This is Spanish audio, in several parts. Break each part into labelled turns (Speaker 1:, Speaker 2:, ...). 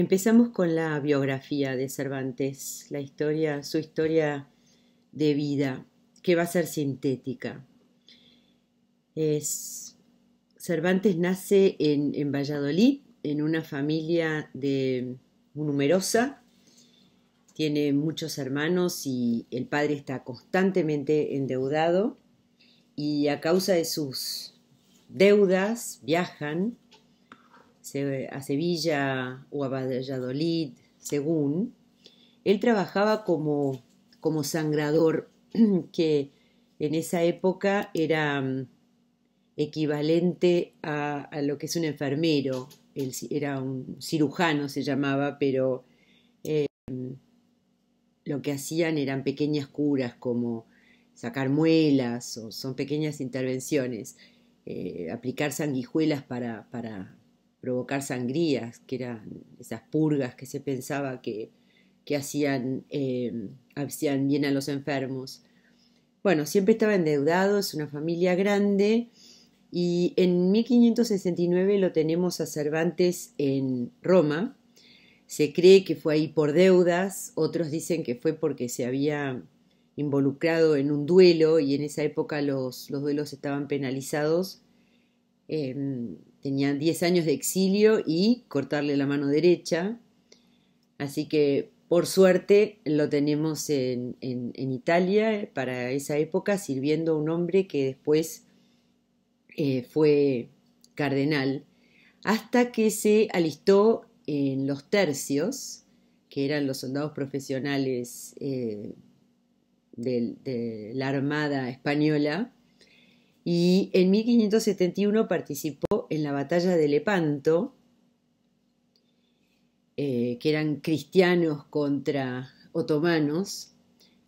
Speaker 1: Empezamos con la biografía de Cervantes, la historia, su historia de vida, que va a ser sintética. Cervantes nace en, Valladolid, en una familia numerosa, tiene muchos hermanos y el padre está constantemente endeudado y a causa de sus deudas viajan a Sevilla o a Valladolid, según, él trabajaba como, como sangrador, que en esa época era mm, equivalente a, lo que es un enfermero, él era un cirujano se llamaba, pero em, lo que hacían eran pequeñas curas como sacar muelas o son pequeñas intervenciones, eh, aplicar sanguijuelas para, para, provocar sangrías, que eran esas purgas que se pensaba que, que hacían, eh, hacían bien a los enfermos. Bueno, siempre estaba endeudado, es una familia grande y en 1569 lo tenemos a Cervantes en Roma. Se cree que fue ahí por deudas, otros dicen que fue porque se había involucrado en un duelo y en esa época los, los duelos estaban penalizados. Em, tenía 10 años de exilio y cortarle la mano derecha. Así que por suerte lo tenemos en, Italia eh, para esa época sirviendo a un hombre que después eh, fue cardenal hasta que se alistó en los tercios, que eran los soldados profesionales eh, de la Armada Española, y en 1571 participó en la batalla de Lepanto, eh, que eran cristianos contra otomanos.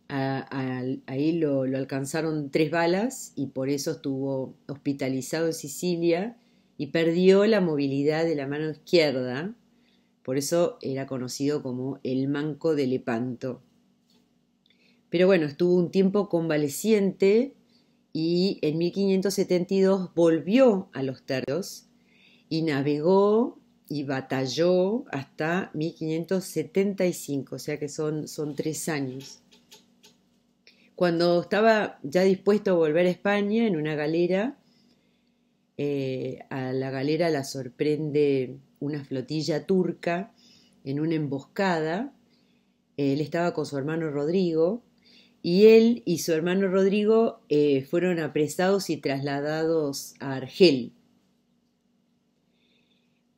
Speaker 1: ahí lo, lo, alcanzaron tres balas y por eso estuvo hospitalizado en Sicilia y perdió la movilidad de la mano izquierda. Por eso era conocido como el manco de Lepanto. Pero bueno, estuvo un tiempo convaleciente y en 1572 volvió a los terros y navegó y batalló hasta 1575, o sea que son, son tres años. Cuando estaba ya dispuesto a volver a España en una galera, eh, a la galera la sorprende una flotilla turca en una emboscada. Él estaba con su hermano Rodrigo y él y su hermano Rodrigo eh, fueron apresados y trasladados a Argel.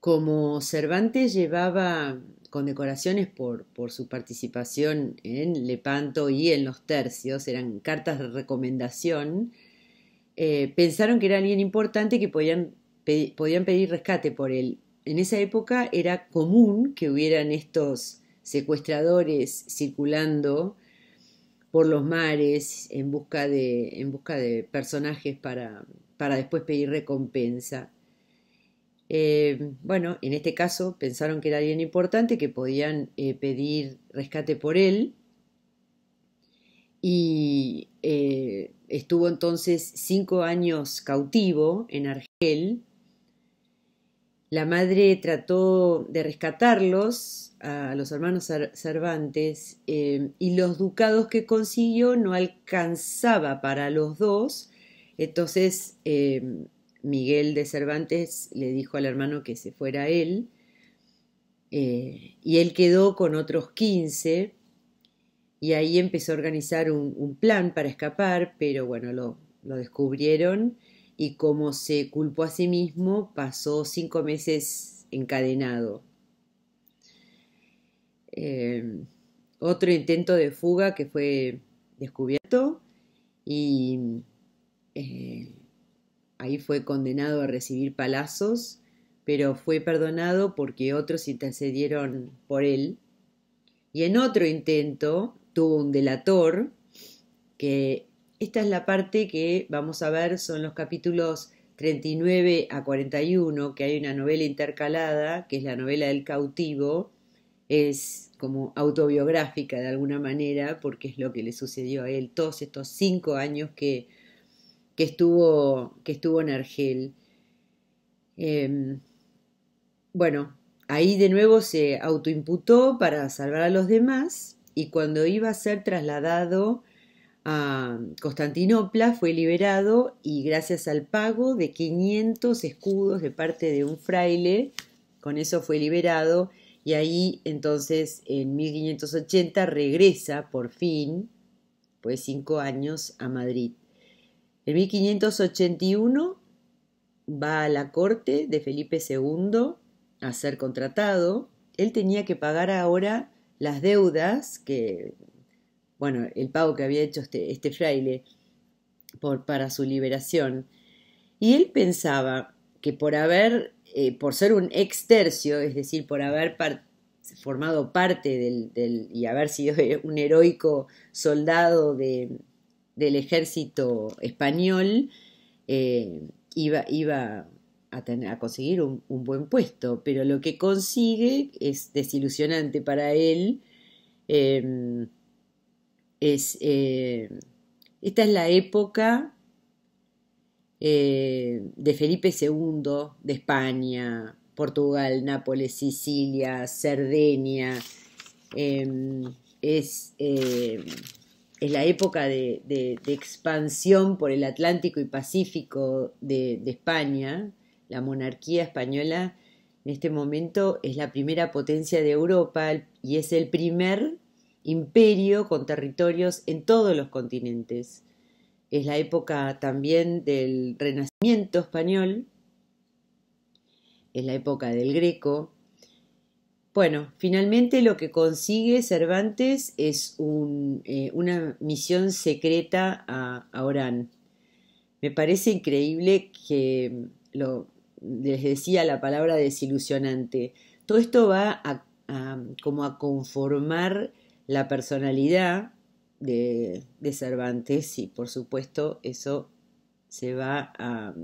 Speaker 1: Como Cervantes llevaba condecoraciones por, por su participación en Lepanto y en los tercios, eran cartas de recomendación, eh, pensaron que era alguien importante que podían pedir rescate por él. En esa época era común que hubieran estos secuestradores circulando por los mares en busca de, en busca de personajes para, para después pedir recompensa. Eh, bueno, en este caso pensaron que era alguien importante, que podían eh, pedir rescate por él. Y eh, estuvo entonces cinco años cautivo en Argel, la madre trató de rescatarlos a los hermanos Cervantes eh, y los ducados que consiguió no alcanzaba para los dos. Entonces eh, Miguel de Cervantes le dijo al hermano que se fuera él eh, y él quedó con otros 15 y ahí empezó a organizar un, plan para escapar, pero bueno, lo descubrieron y como se culpó a sí mismo, pasó cinco meses encadenado. Eh, otro intento de fuga que fue descubierto y eh, ahí fue condenado a recibir palazos, pero fue perdonado porque otros intercedieron por él. Y en otro intento tuvo un delator que esta es la parte que vamos a ver, son los capítulos 39 a 41, que hay una novela intercalada, que es la novela del cautivo, es como autobiográfica de alguna manera, porque es lo que le sucedió a él todos estos cinco años que, que estuvo, que estuvo en Argel. Em, bueno, ahí de nuevo se autoimputó para salvar a los demás y cuando iba a ser trasladado a Constantinopla, fue liberado y gracias al pago de 500 escudos de parte de un fraile, con eso fue liberado y ahí entonces en 1580 regresa por fin, pues cinco años, a Madrid. En 1581 va a la corte de Felipe II a ser contratado. Él tenía que pagar ahora las deudas que bueno, el pago que había hecho este, este fraile para su liberación. Y él pensaba que por haber, eh, por ser un extercio, es decir, por haber formado parte del, y haber sido un heroico soldado del ejército español, eh, iba, a, tener, a conseguir un, un, buen puesto, pero lo que consigue es desilusionante para él. Eh, eh, esta es la época eh, de Felipe II, de España, Portugal, Nápoles, Sicilia, Cerdeña. Em, eh, es, la época de, expansión por el Atlántico y Pacífico de España. La monarquía española en este momento es la primera potencia de Europa y es el primer imperio con territorios en todos los continentes. Es la época también del Renacimiento español, es la época del Greco. Bueno, finalmente lo que consigue Cervantes es eh, una misión secreta a, Orán. Me parece increíble que lo, les decía la palabra desilusionante. Todo esto va como a conformar la personalidad de, de Cervantes y por supuesto eso se va, a,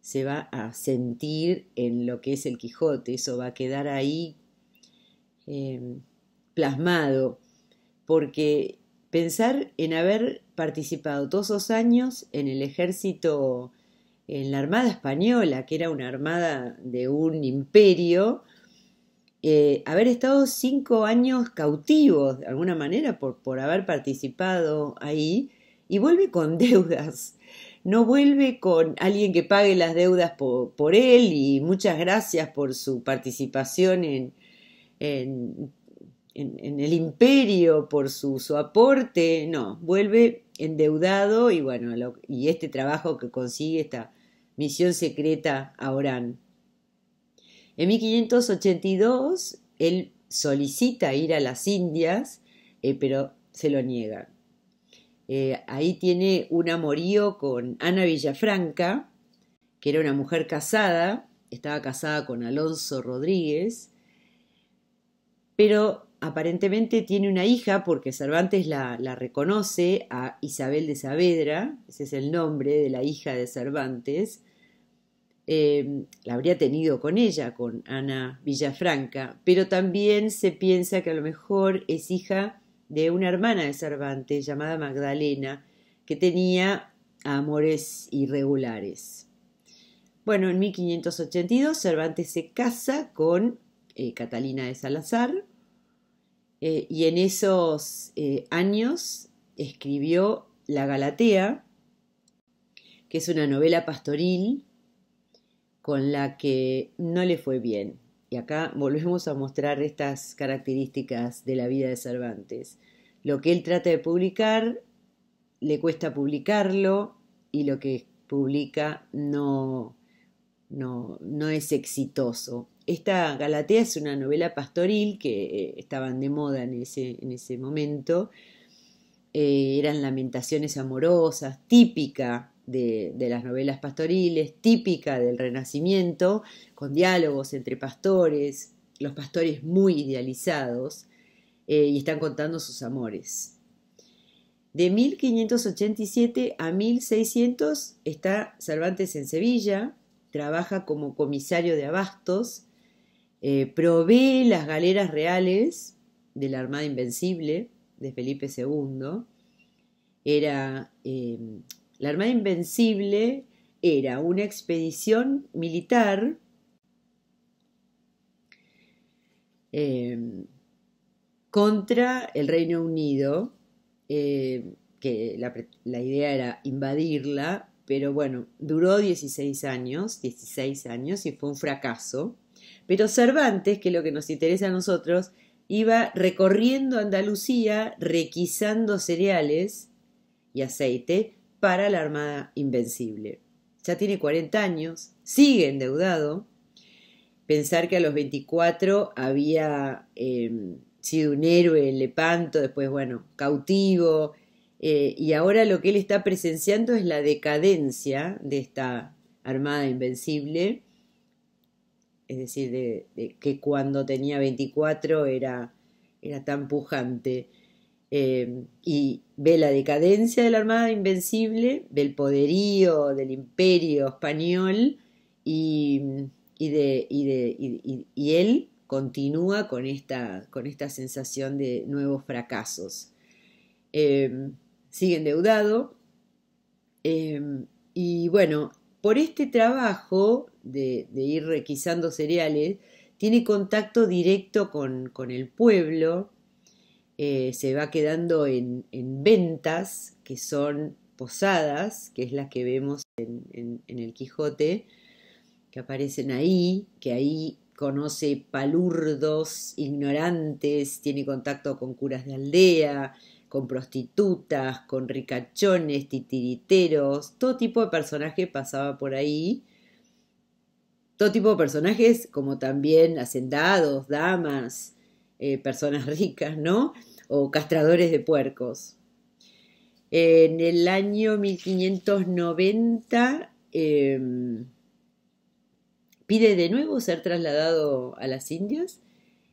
Speaker 1: se va a sentir en lo que es el Quijote, eso va a quedar ahí em, plasmado, porque pensar en haber participado todos esos años en el ejército, en la Armada Española, que era una armada de un imperio, eh, haber estado cinco años cautivos de alguna manera por, por haber participado ahí y vuelve con deudas. No vuelve con alguien que pague las deudas por, él y muchas gracias por su participación en, en, el imperio, por su, aporte. No, vuelve endeudado y bueno, y este trabajo que consigue esta misión secreta a Orán. En 1582 él solicita ir a las Indias, eh, pero se lo niegan. Eh, ahí tiene un amorío con Ana Villafranca, que era una mujer casada, estaba casada con Alonso Rodríguez, pero aparentemente tiene una hija porque Cervantes la, la reconoce a Isabel de Saavedra, ese es el nombre de la hija de Cervantes, Em, la habría tenido con ella, con Ana Villafranca, pero también se piensa que a lo mejor es hija de una hermana de Cervantes llamada Magdalena, que tenía amores irregulares. Bueno, en 1582 Cervantes se casa con eh, Catalina de Salazar eh, y en esos eh, años escribió La Galatea, que es una novela pastoril con la que no le fue bien. Y acá volvemos a mostrar estas características de la vida de Cervantes. Lo que él trata de publicar, le cuesta publicarlo y lo que publica no, no, es exitoso. Esta Galatea es una novela pastoril que eh, estaban de moda en ese, momento. Eh, eran lamentaciones amorosas, típica de, las novelas pastoriles, típica del Renacimiento, con diálogos entre pastores, los pastores muy idealizados, eh, y están contando sus amores. De 1587 a 1600 está Cervantes en Sevilla, trabaja como comisario de abastos, eh, provee las galeras reales de la Armada Invencible de Felipe II, era eh, la Armada Invencible era una expedición militar em, contra el Reino Unido, em, que la, idea era invadirla, pero bueno, duró 16 años, 16 años y fue un fracaso. Pero Cervantes, que es lo que nos interesa a nosotros, iba recorriendo Andalucía requisando cereales y aceite para la Armada Invencible. Ya tiene 40 años, sigue endeudado. Pensar que a los 24 había em, sido un héroe en Lepanto, después, bueno, cautivo, eh, y ahora lo que él está presenciando es la decadencia de esta Armada Invencible, es decir, de, que cuando tenía 24 era, era tan pujante. Em, y ve la decadencia de la Armada Invencible, ve el poderío del imperio español y, y, y, él continúa con esta, con esta sensación de nuevos fracasos. Em, sigue endeudado em, y bueno, por este trabajo de, ir requisando cereales, tiene contacto directo con, con el pueblo, eh, se va quedando en, ventas, que son posadas, que es la que vemos en, el Quijote, que aparecen ahí, que ahí conoce palurdos, ignorantes, tiene contacto con curas de aldea, con prostitutas, con ricachones, titiriteros, todo tipo de personajes pasaba por ahí. Todo tipo de personajes, como también hacendados, damas, eh, personas ricas, ¿no? o castradores de puercos. En el año 1590 em, pide de nuevo ser trasladado a las Indias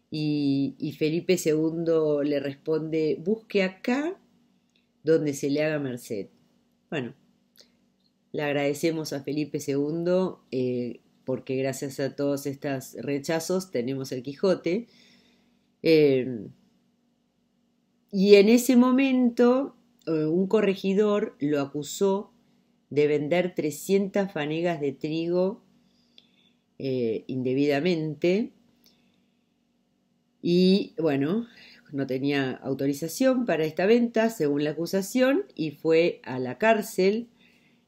Speaker 1: y, Felipe II le responde, busque acá donde se le haga merced. Bueno, le agradecemos a Felipe II eh, porque gracias a todos estos rechazos tenemos el Quijote. Em, y en ese momento eh, un corregidor lo acusó de vender 300 fanegas de trigo eh, indebidamente y bueno, no tenía autorización para esta venta según la acusación y fue a la cárcel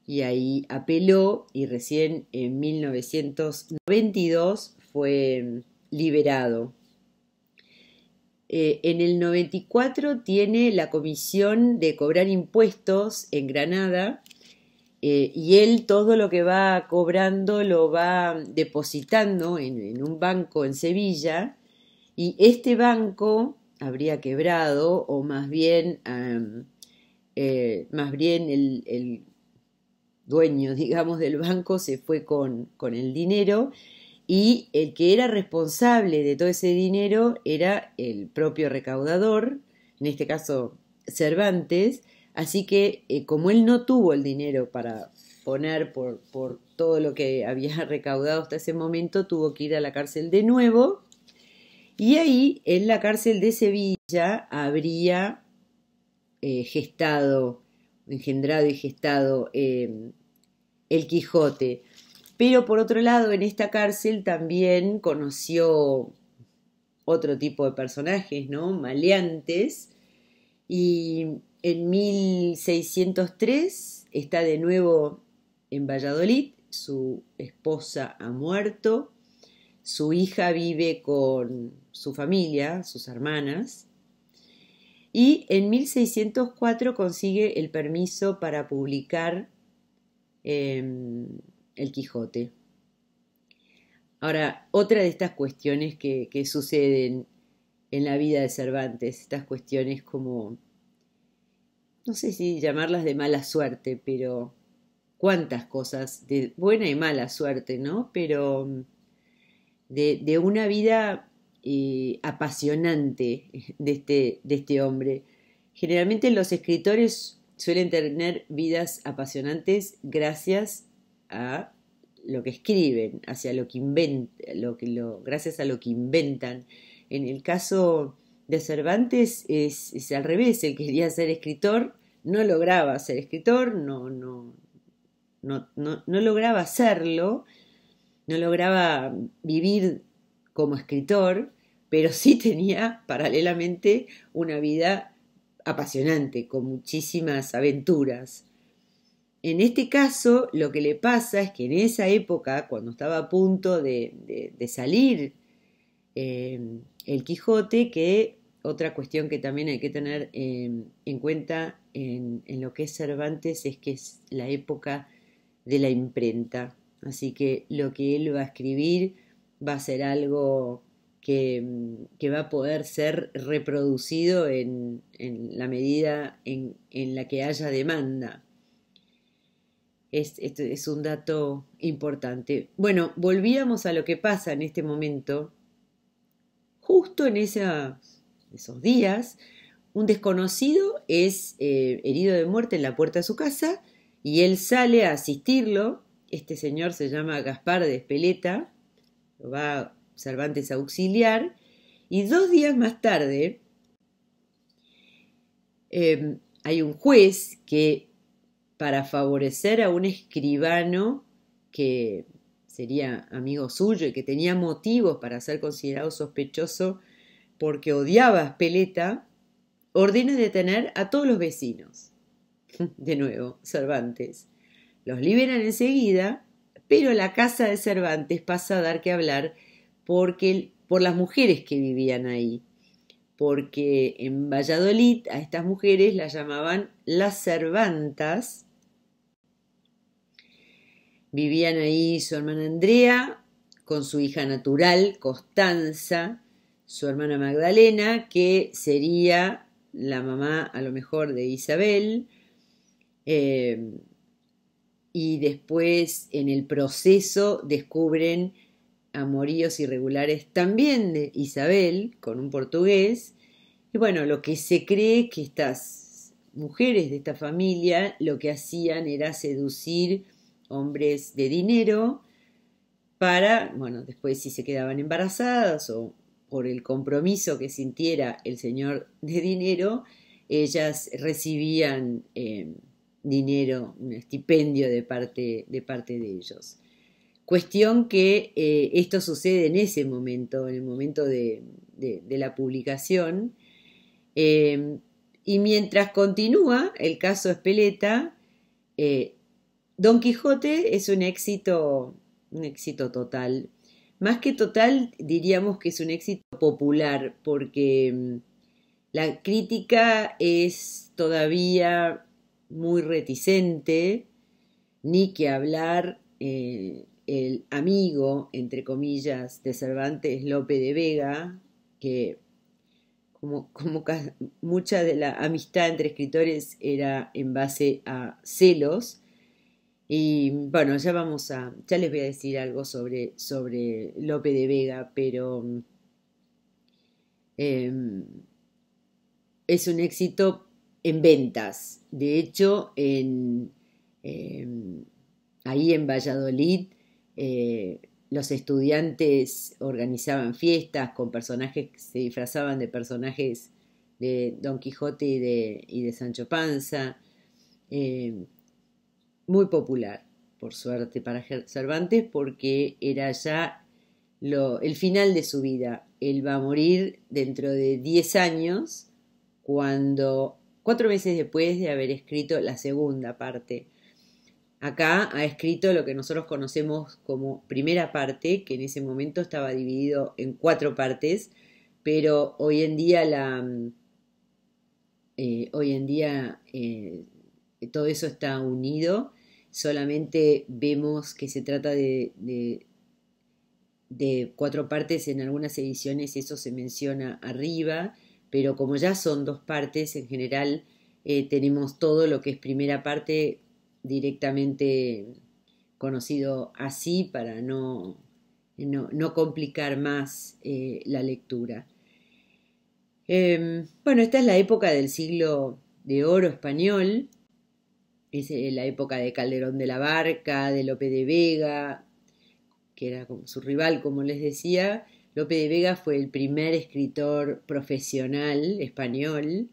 Speaker 1: y ahí apeló y recién en 1992 fue liberado. Eh, en el 94 tiene la comisión de cobrar impuestos en Granada eh, y él todo lo que va cobrando lo va depositando en, un banco en Sevilla y este banco habría quebrado o más bien, eh, más bien el, el, dueño, digamos, del banco se fue con, con el dinero y el que era responsable de todo ese dinero era el propio recaudador, en este caso Cervantes, así que eh, como él no tuvo el dinero para poner por, todo lo que había recaudado hasta ese momento, tuvo que ir a la cárcel de nuevo y ahí en la cárcel de Sevilla habría eh, gestado, engendrado y gestado eh, el Quijote. Pero por otro lado, en esta cárcel también conoció otro tipo de personajes, ¿no? Maleantes. Y en 1603 está de nuevo en Valladolid, su esposa ha muerto, su hija vive con su familia, sus hermanas, y en 1604 consigue el permiso para publicar em, el Quijote. Ahora, otra de estas cuestiones que, suceden en la vida de Cervantes, estas cuestiones como, no sé si llamarlas de mala suerte, pero cuántas cosas de buena y mala suerte, ¿no? Pero mm, de, una vida eh, apasionante de este, de este hombre. Generalmente los escritores suelen tener vidas apasionantes gracias a lo que escriben, hacia lo que inventan, lo lo, gracias a lo que inventan. En el caso de Cervantes es, al revés, él quería ser escritor, no lograba ser escritor, no, no, no, no, no lograba hacerlo, no lograba vivir como escritor, pero sí tenía paralelamente una vida apasionante, con muchísimas aventuras. En este caso, lo que le pasa es que en esa época, cuando estaba a punto de, salir em, el Quijote, que otra cuestión que también hay que tener em, en cuenta en, lo que es Cervantes es que es la época de la imprenta. Así que lo que él va a escribir va a ser algo que, em, va a poder ser reproducido en, la medida en la que haya demanda. Es, es, un dato importante. Bueno, volvíamos a lo que pasa en este momento. Justo en esos días, un desconocido es eh, herido de muerte en la puerta de su casa y él sale a asistirlo. Este señor se llama Gaspar de Espeleta, lo va Cervantes a auxiliar. Y dos días más tarde em, hay un juez que para favorecer a un escribano que sería amigo suyo y que tenía motivos para ser considerado sospechoso porque odiaba a Speleta, ordena detener a todos los vecinos. De nuevo, Cervantes. Los liberan enseguida, pero la casa de Cervantes pasa a dar que hablar porque, por las mujeres que vivían ahí, porque en Valladolid a estas mujeres las llamaban las Cervantas Vivían ahí su hermana Andrea con su hija natural, Constanza, su hermana Magdalena, que sería la mamá a lo mejor de Isabel. Eh, y después en el proceso descubren amoríos irregulares también de Isabel con un portugués. Y bueno, lo que se cree que estas mujeres de esta familia lo que hacían era seducir hombres de dinero para, bueno, después si se quedaban embarazadas o por el compromiso que sintiera el señor de dinero, ellas recibían em, dinero, un estipendio de parte de, parte de ellos. Cuestión que eh, esto sucede en ese momento, en el momento de, de, la publicación. Em, y mientras continúa el caso Espeleta, eh, Don Quijote es un éxito, un éxito total. Más que total, diríamos que es un éxito popular, porque mm, la crítica es todavía muy reticente, ni que hablar eh, el amigo, entre comillas, de Cervantes, Lope de Vega, que como, como mucha de la amistad entre escritores era en base a celos, y bueno, ya vamos a, ya les voy a decir algo sobre, sobre Lope de Vega, pero mm, em, es un éxito en ventas. De hecho, en, em, ahí en Valladolid, eh, los estudiantes organizaban fiestas con personajes que se disfrazaban de personajes de Don Quijote y de, y de Sancho Panza. Em, muy popular, por suerte para Cervantes, porque era ya el final de su vida. Él va a morir dentro de 10 años, cuando, cuatro meses después de haber escrito la segunda parte. Acá ha escrito lo que nosotros conocemos como primera parte, que en ese momento estaba dividido en cuatro partes, pero hoy en día la, eh, hoy en día eh, todo eso está unido solamente vemos que se trata de, de, cuatro partes, en algunas ediciones eso se menciona arriba, pero como ya son dos partes, en general eh, tenemos todo lo que es primera parte directamente conocido así para no, no, complicar más eh, la lectura. Em, bueno, esta es la época del siglo de oro español, es eh, la época de Calderón de la Barca, de Lope de Vega, que era como su rival, como les decía. Lope de Vega fue el primer escritor profesional español.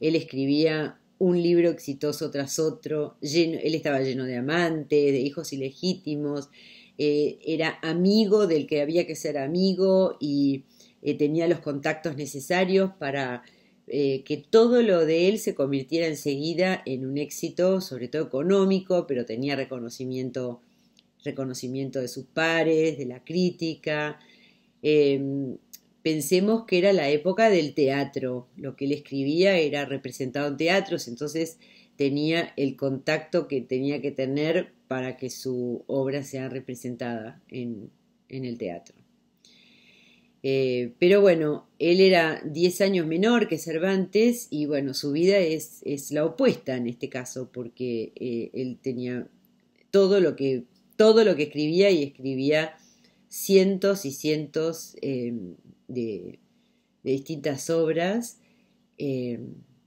Speaker 1: Él escribía un libro exitoso tras otro, él estaba lleno de amantes, de hijos ilegítimos, eh, era amigo del que había que ser amigo y eh, tenía los contactos necesarios para eh, que todo lo de él se convirtiera enseguida en un éxito, sobre todo económico, pero tenía reconocimiento, reconocimiento de sus pares, de la crítica. Em, pensemos que era la época del teatro, lo que él escribía era representado en teatros, entonces tenía el contacto que tenía que tener para que su obra sea representada en el teatro. Eh, pero bueno, él era 10 años menor que Cervantes y bueno, su vida es, es la opuesta en este caso, porque eh, él tenía todo lo, que, todo lo que escribía y escribía cientos y cientos eh, de, distintas obras.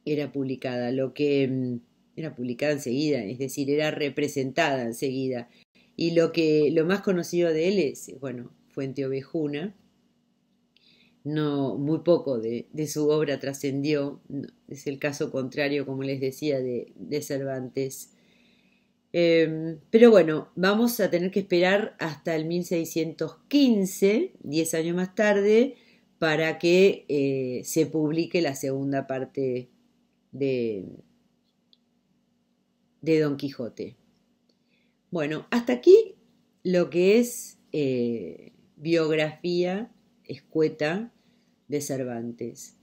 Speaker 1: era publicada, lo que mm, era publicada enseguida, es decir, era representada enseguida. Y lo que lo más conocido de él es, bueno, Fuente Ovejuna, no muy poco de, su obra trascendió, es el caso contrario, como les decía, de, Cervantes. Em, pero bueno, vamos a tener que esperar hasta el 1615, 10 años más tarde, para que eh, se publique la segunda parte de, de Don Quijote. Bueno, hasta aquí lo que es eh, biografía escueta de Cervantes.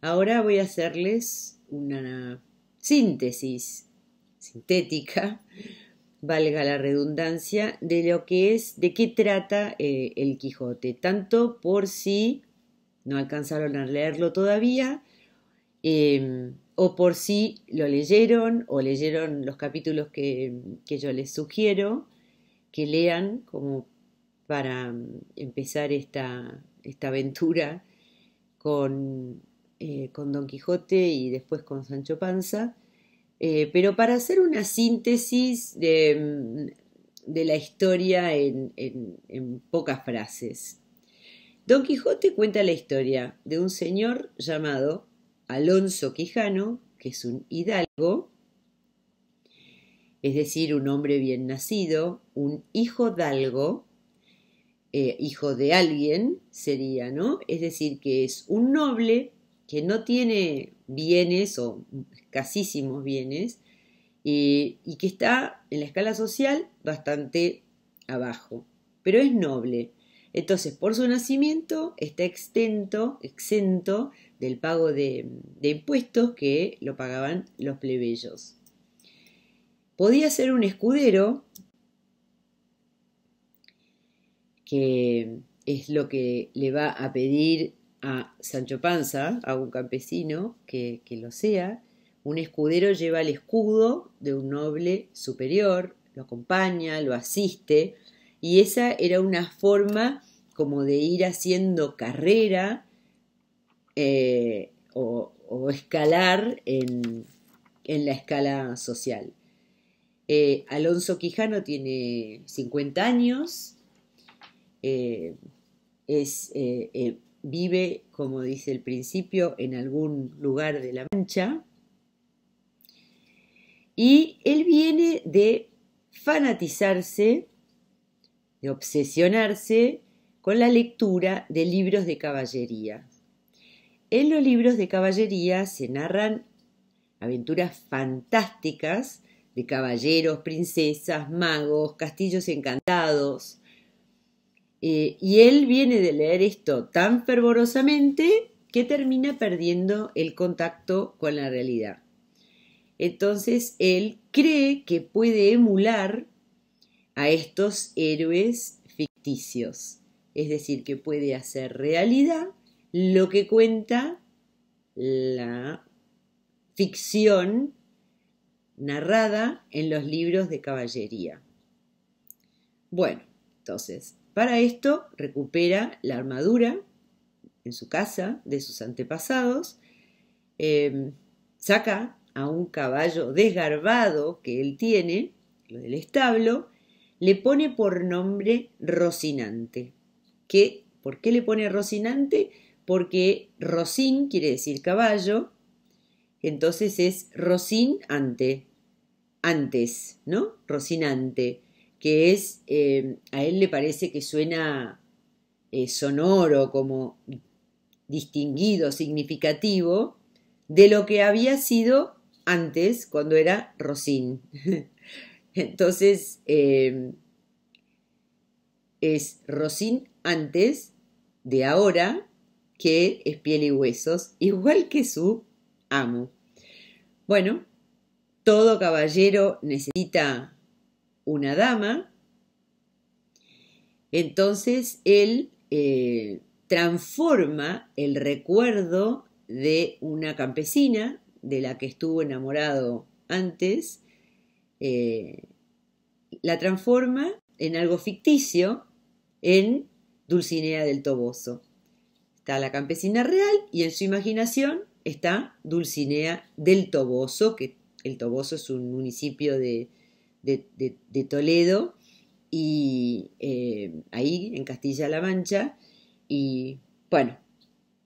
Speaker 1: Ahora voy a hacerles una síntesis sintética, valga la redundancia, de lo que es, de qué trata eh, el Quijote, tanto por si no alcanzaron a leerlo todavía, em, o por si lo leyeron o leyeron los capítulos que yo les sugiero que lean como para em, empezar esta, esta aventura con, eh, con Don Quijote y después con Sancho Panza. Eh, pero para hacer una síntesis de, la historia en, pocas frases. Don Quijote cuenta la historia de un señor llamado Alonso Quijano, que es un hidalgo, es decir, un hombre bien nacido, un hijo dalgo, eh, hijo de alguien sería, ¿no? Es decir, que es un noble que no tiene bienes o escasísimos bienes eh, y que está en la escala social bastante abajo, pero es noble. Entonces, por su nacimiento está extento, exento del pago de impuestos que lo pagaban los plebeyos. Podía ser un escudero, que es lo que le va a pedir a Sancho Panza, a un campesino que, lo sea. Un escudero lleva el escudo de un noble superior, lo acompaña, lo asiste, y esa era una forma como de ir haciendo carrera eh, o, escalar en, la escala social. Eh, Alonso Quijano tiene 50 años, eh, eh, eh, vive, como dice el principio, en algún lugar de la mancha. Y él viene de fanatizarse, de obsesionarse con la lectura de libros de caballería. En los libros de caballería se narran aventuras fantásticas de caballeros, princesas, magos, castillos encantados, eh, y él viene de leer esto tan fervorosamente que termina perdiendo el contacto con la realidad. Entonces él cree que puede emular a estos héroes ficticios, es decir, que puede hacer realidad lo que cuenta la ficción narrada en los libros de caballería. Bueno, entonces, para esto recupera la armadura en su casa de sus antepasados, em, saca a un caballo desgarbado que él tiene, lo del establo, le pone por nombre Rocinante. ¿Qué? ¿Por qué le pone Rocinante? Porque Rocín quiere decir caballo, entonces es Rocín ante, antes, ¿no? Rocinante que es, eh, a él le parece que suena eh, sonoro, como distinguido, significativo, de lo que había sido antes, cuando era Rosín. Entonces, eh, es Rosín antes de ahora, que es piel y huesos, igual que su amo. Bueno, todo caballero necesita una dama, entonces él eh, transforma el recuerdo de una campesina de la que estuvo enamorado antes, eh, la transforma en algo ficticio, en Dulcinea del Toboso. Está la campesina real y en su imaginación está Dulcinea del Toboso, que el Toboso es un municipio de, de, Toledo y eh, ahí en Castilla-La Mancha y bueno,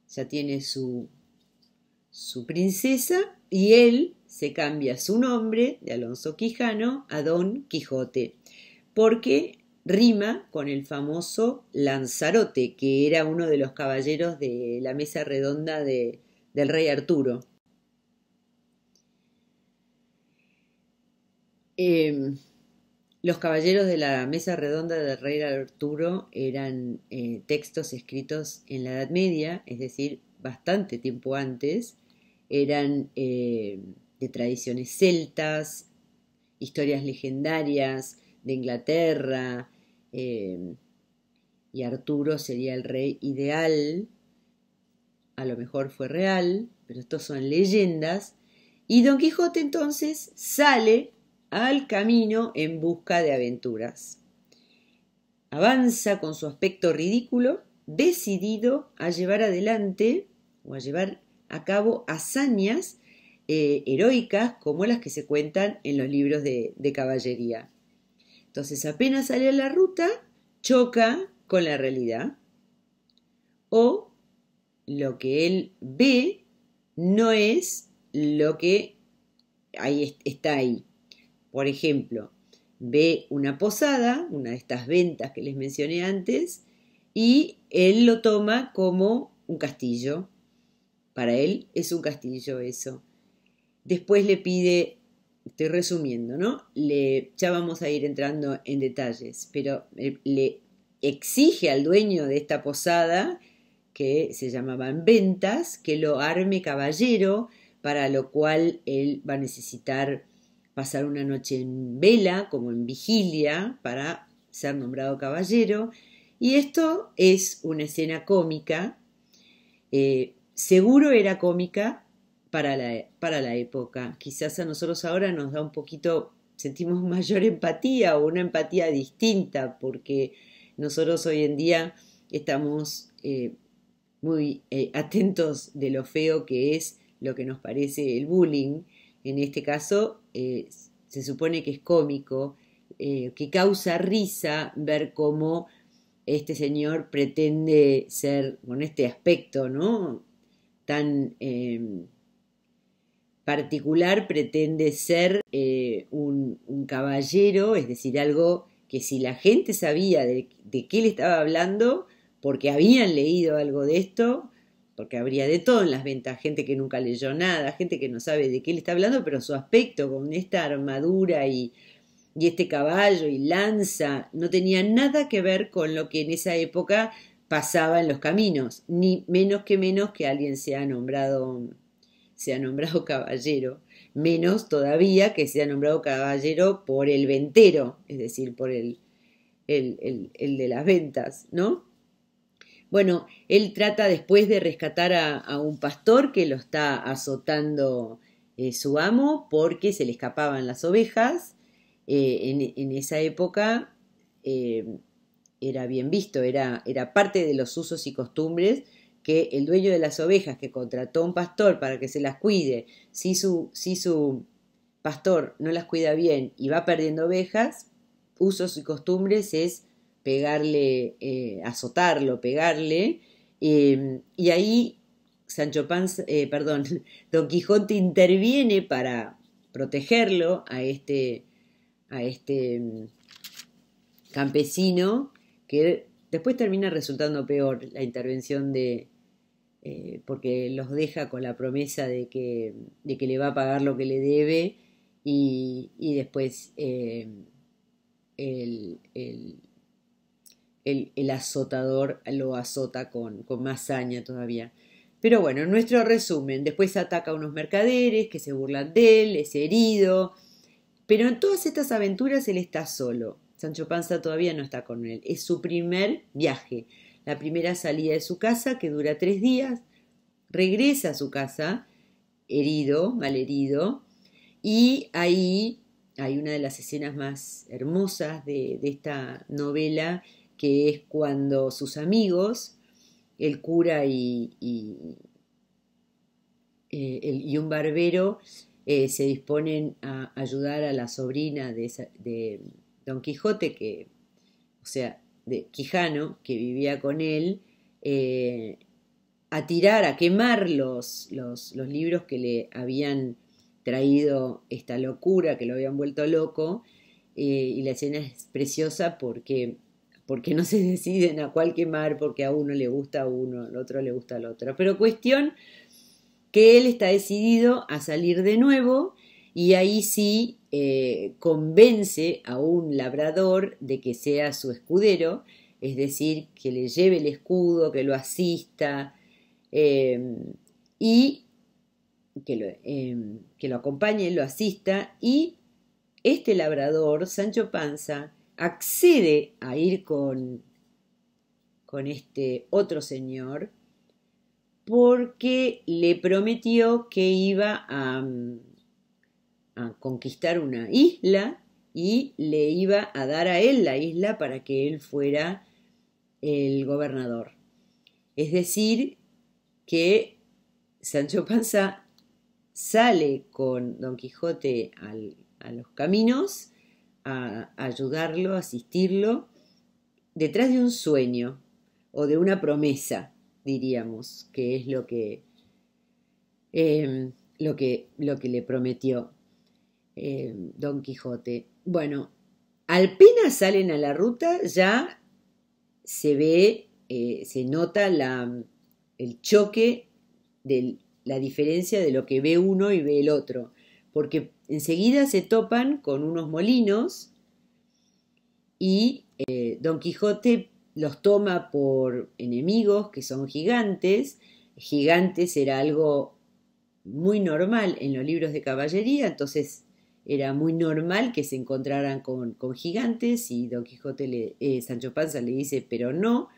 Speaker 1: ya tiene su, su princesa y él se cambia su nombre de Alonso Quijano a Don Quijote porque rima con el famoso Lanzarote, que era uno de los caballeros de la mesa redonda de, del rey Arturo. Em, los caballeros de la mesa redonda del rey Arturo eran eh, textos escritos en la Edad Media, es decir, bastante tiempo antes. Eran eh, de tradiciones celtas, historias legendarias de Inglaterra, em, y Arturo sería el rey ideal, a lo mejor fue real, pero estos son leyendas, y Don Quijote entonces sale al camino en busca de aventuras. Avanza con su aspecto ridículo, decidido a llevar adelante o a llevar a cabo hazañas eh, heroicas como las que se cuentan en los libros de, de caballería. Entonces apenas sale a la ruta, choca con la realidad o lo que él ve no es lo que ahí está ahí. Por ejemplo, ve una posada, una de estas ventas que les mencioné antes, y él lo toma como un castillo. Para él es un castillo eso. Después le pide, estoy resumiendo, ¿no? Le, ya vamos a ir entrando en detalles, pero eh, le exige al dueño de esta posada, que se llamaban ventas, que lo arme caballero, para lo cual él va a necesitar pasar una noche en vela, como en vigilia, para ser nombrado caballero. Y esto es una escena cómica, eh, seguro era cómica para la, época. Quizás a nosotros ahora nos da un poquito, sentimos mayor empatía o una empatía distinta, porque nosotros hoy en día estamos eh, muy eh, atentos de lo feo que es lo que nos parece el bullying en este caso eh, se supone que es cómico, eh, que causa risa ver cómo este señor pretende ser, con este aspecto, ¿no? Tan em, particular, pretende ser eh, un, caballero, es decir, algo que si la gente sabía de qué le estaba hablando, porque habían leído algo de esto, porque habría de todo en las ventas, gente que nunca leyó nada, gente que no sabe de qué le está hablando, pero su aspecto con esta armadura y, este caballo y lanza no tenía nada que ver con lo que en esa época pasaba en los caminos, ni menos que menos que alguien sea nombrado, ha nombrado caballero, menos todavía que sea nombrado caballero por el ventero, es decir, por el, el, el de las ventas, ¿no? Bueno, él trata después de rescatar a, un pastor que lo está azotando eh, su amo porque se le escapaban las ovejas. Eh, en, esa época eh, era bien visto, era, era parte de los usos y costumbres que el dueño de las ovejas que contrató a un pastor para que se las cuide, si su, si su pastor no las cuida bien y va perdiendo ovejas, usos y costumbres es pegarle, eh, azotarlo, pegarle, eh, y ahí Sancho Panza, eh, perdón, Don Quijote interviene para protegerlo a este, a este mm, campesino, que después termina resultando peor la intervención de, porque los deja con la promesa de que, de que, le va a pagar lo que le debe y, después el, el, azotador lo azota con, con más saña todavía. Pero bueno, nuestro resumen, después ataca a unos mercaderes que se burlan de él, es herido, pero en todas estas aventuras él está solo. Sancho Panza todavía no está con él. Es su primer viaje, la primera salida de su casa que dura tres días. Regresa a su casa, herido, malherido, y ahí hay una de las escenas más hermosas de esta novela, que es cuando sus amigos, el cura y, y, eh, un barbero, eh, se disponen a ayudar a la sobrina de, Don Quijote, que, o sea, de Quijano, que vivía con él, eh, a tirar, a quemar los, los, libros que le habían traído esta locura, que lo habían vuelto loco. y la escena es preciosa porque porque no se deciden a cuál quemar, porque a uno le gusta a uno, al otro le gusta al otro. Pero cuestión que él está decidido a salir de nuevo y ahí sí eh, convence a un labrador de que sea su escudero, es decir, que le lleve el escudo, que lo asista em, y que lo, em, que lo acompañe, lo asista y este labrador, Sancho Panza, accede a ir con, con este otro señor porque le prometió que iba a, conquistar una isla y le iba a dar a él la isla para que él fuera el gobernador. Es decir, que Sancho Panza sale con Don Quijote a los caminos a ayudarlo, asistirlo, detrás de un sueño o de una promesa, diríamos, que es lo que, em, lo que, lo que le prometió em, Don Quijote. Bueno, apenas salen a la ruta ya se ve, eh, se nota la, el choque de la diferencia de lo que ve uno y ve el otro, porque Enseguida se topan con unos molinos y eh, Don Quijote los toma por enemigos que son gigantes. Gigantes era algo muy normal en los libros de caballería, entonces era muy normal que se encontraran con, gigantes y Don Quijote, le, eh, Sancho Panza le dice, pero no,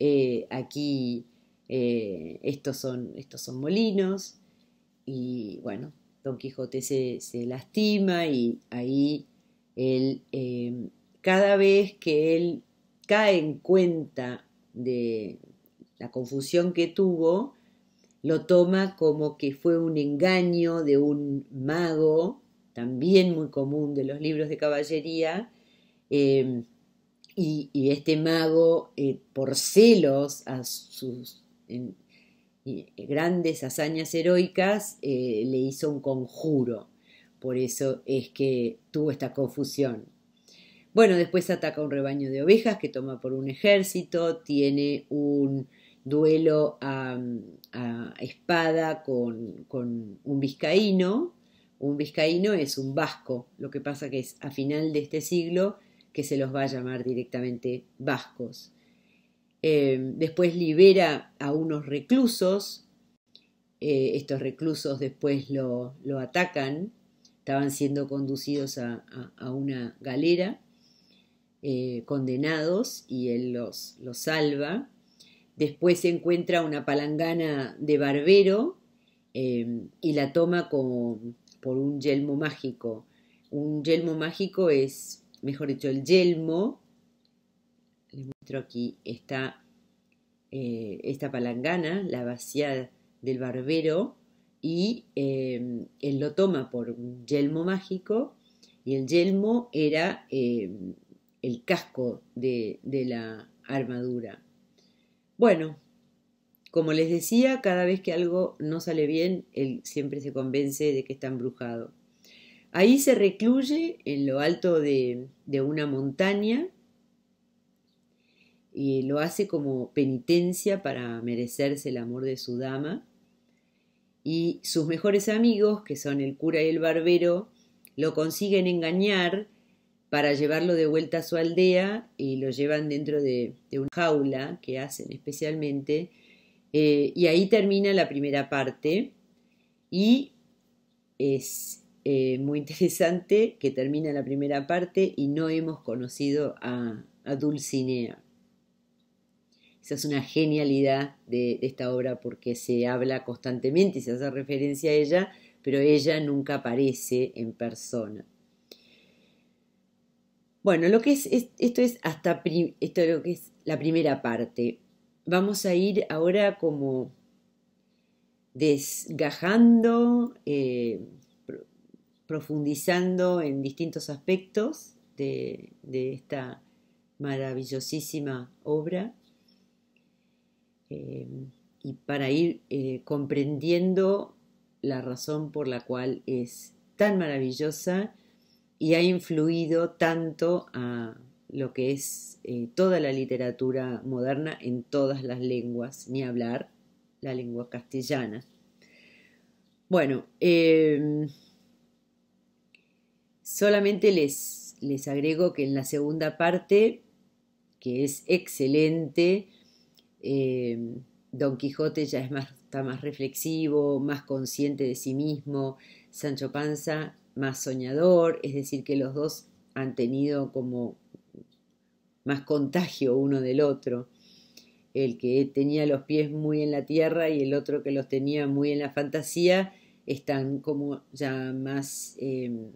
Speaker 1: eh, aquí estos, son, estos son molinos y bueno, Don Quijote se, se lastima y ahí él, eh, cada vez que él cae en cuenta de la confusión que tuvo, lo toma como que fue un engaño de un mago, también muy común de los libros de caballería, eh, y, este mago, eh, por celos a sus, grandes hazañas heroicas, eh, le hizo un conjuro. Por eso es que tuvo esta confusión. Bueno, después ataca un rebaño de ovejas que toma por un ejército, tiene un duelo a, espada con, un vizcaíno. Un vizcaíno es un vasco, lo que pasa que es a final de este siglo que se los va a llamar directamente vascos. Eh, después libera a unos reclusos, eh, estos reclusos después lo, atacan, estaban siendo conducidos a, una galera, eh, condenados, y él los, los salva. Después se encuentra una palangana de barbero y la toma como por un yelmo mágico. Un yelmo mágico es, mejor dicho, el yelmo les muestro aquí esta, eh, esta palangana, la vacía del barbero, y em, él lo toma por un yelmo mágico, y el yelmo era em, el casco de, la armadura. Bueno, como les decía, cada vez que algo no sale bien, él siempre se convence de que está embrujado. Ahí se recluye en lo alto de, de una montaña y lo hace como penitencia para merecerse el amor de su dama. Y sus mejores amigos, que son el cura y el barbero, lo consiguen engañar para llevarlo de vuelta a su aldea y lo llevan dentro de, una jaula que hacen especialmente. Eh, y ahí termina la primera parte y es eh, muy interesante que termina la primera parte y no hemos conocido a Dulcinea. Esa es una genialidad de, esta obra porque se habla constantemente y se hace referencia a ella, pero ella nunca aparece en persona. Bueno, lo que esto es hasta esto lo que es la primera parte. Vamos a ir ahora como desgajando, eh, profundizando en distintos aspectos de esta maravillosísima obra. Eh, y para ir eh, comprendiendo la razón por la cual es tan maravillosa y ha influido tanto a lo que es eh, toda la literatura moderna en todas las lenguas, ni hablar la lengua castellana. Bueno, solamente les, les agrego que en la segunda parte, que es excelente, eh, Don Quijote ya es más, está más reflexivo, más consciente de sí mismo, Sancho Panza más soñador, es decir, que los dos han tenido como más contagio uno del otro. El que tenía los pies muy en la tierra y el otro que los tenía muy en la fantasía están como ya más em,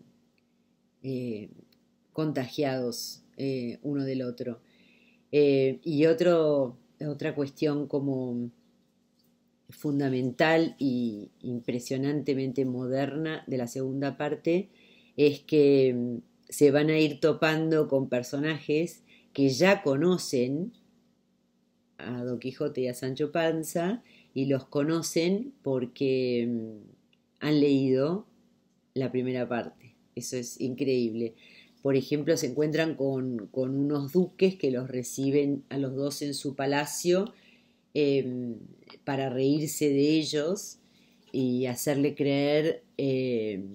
Speaker 1: eh, contagiados eh, uno del otro. y otro otra cuestión como fundamental y impresionantemente moderna de la segunda parte es que mm, se van a ir topando con personajes que ya conocen a Don Quijote y a Sancho Panza y los conocen porque mm, han leído la primera parte. Eso es increíble por ejemplo, se encuentran con, unos duques que los reciben a los dos en su palacio em, para reírse de ellos y hacerle creer em,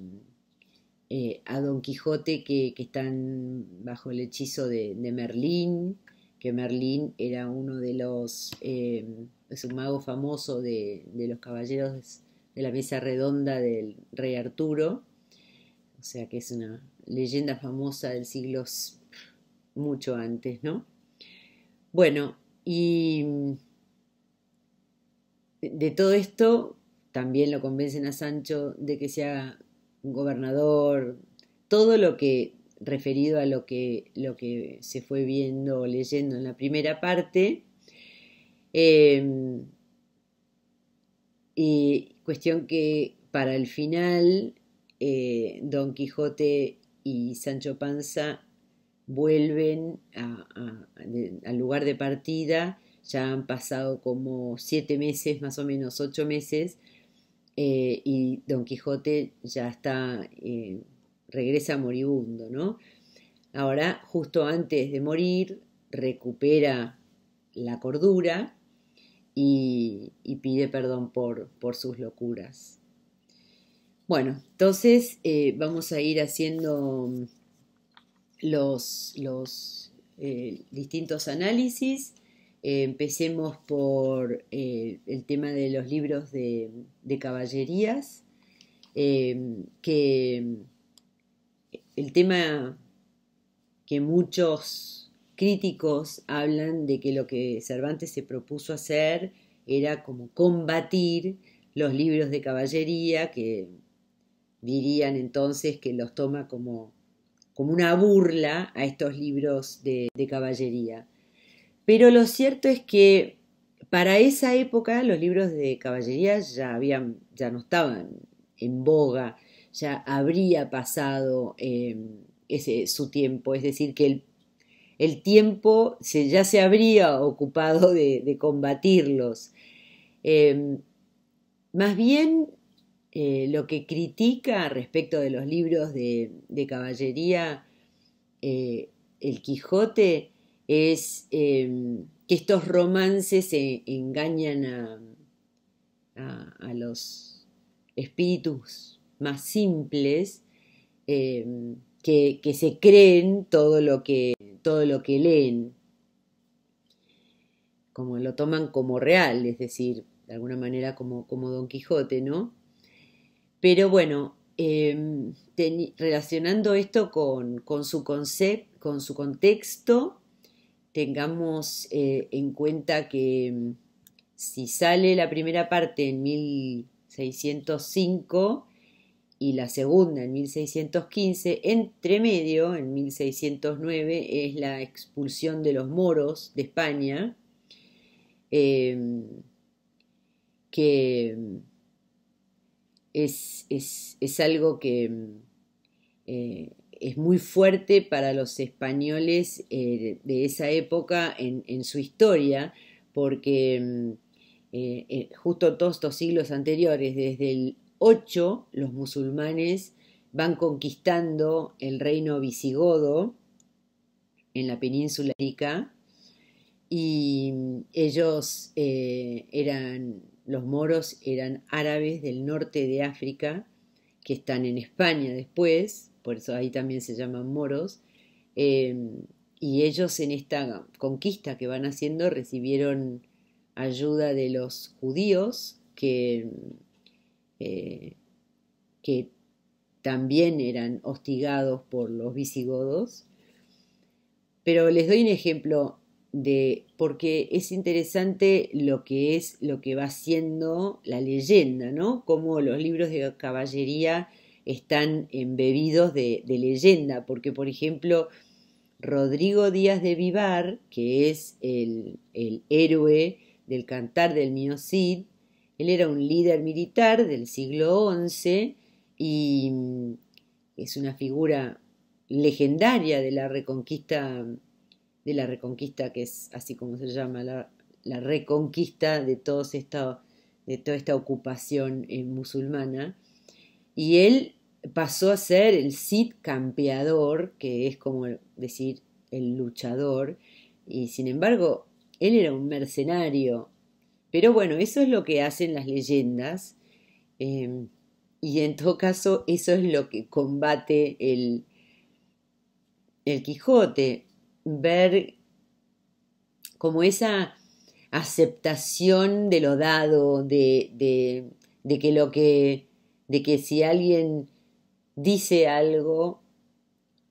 Speaker 1: eh, a Don Quijote que, están bajo el hechizo de, Merlín, que Merlín era uno de los, em, es un mago famoso de los caballeros de la mesa redonda del rey Arturo, o sea que es una, leyenda famosa del siglo mucho antes, ¿no? Bueno, y mm, de todo esto también lo convencen a Sancho de que sea gobernador, todo lo que referido a lo que, lo que se fue viendo o leyendo en la primera parte. Em, y cuestión que para el final eh, Don Quijote y Sancho Panza vuelven al lugar de partida, ya han pasado como siete meses, más o menos ocho meses, eh, y Don Quijote ya está, eh, regresa moribundo, ¿no? Ahora, justo antes de morir, recupera la cordura y, y pide perdón por, por sus locuras. Bueno, entonces eh, vamos a ir haciendo mm, los, eh, distintos análisis. Eh, empecemos por el tema de los libros de, caballerías, que mm, el tema que muchos críticos hablan de que lo que Cervantes se propuso hacer era como combatir los libros de caballería que dirían entonces que los toma como, como una burla a estos libros de, caballería. Pero lo cierto es que para esa época los libros de caballería ya, habían, ya no estaban en boga, ya habría pasado em, ese, su tiempo, es decir, que el, tiempo se, ya se habría ocupado de, combatirlos. Em, más bien eh, lo que critica respecto de los libros de, caballería eh, El Quijote es em, que estos romances engañan a, los espíritus más simples em, que, que, se creen todo lo que, todo lo que leen, como lo toman como real, es decir, de alguna manera como, como Don Quijote, ¿no? Pero bueno, em, relacionando esto con, su concepto, con su contexto, tengamos eh, en cuenta que em, si sale la primera parte en 1605 y la segunda en 1615, entre medio, en 1609, es la expulsión de los moros de España, em, que es, algo que mm, eh, es muy fuerte para los españoles eh, de esa época en, su historia, porque mm, eh, justo todos estos siglos anteriores, desde el 8, los musulmanes van conquistando el reino visigodo en la península rica y mm, ellos eran los moros eran árabes del norte de África, que están en España después, por eso ahí también se llaman moros, em, y ellos en esta conquista que van haciendo recibieron ayuda de los judíos, que eh, también eran hostigados por los visigodos. Pero les doy un ejemplo de porque es interesante lo que es lo que va siendo la leyenda, ¿no? Como los libros de caballería están embebidos de, leyenda, porque por ejemplo Rodrigo Díaz de Vivar, que es el, héroe del cantar del Mio Cid, él era un líder militar del siglo XI y mm, es una figura legendaria de la reconquista de la reconquista, que es así como se llama, la, reconquista de, de toda esta ocupación eh, musulmana. Y él pasó a ser el Cid campeador, que es como decir el luchador, y sin embargo, él era un mercenario. Pero bueno, eso es lo que hacen las leyendas, em, y en todo caso, eso es lo que combate el Quijote ver como esa aceptación de lo dado, de, de, que lo que, de que si alguien dice algo,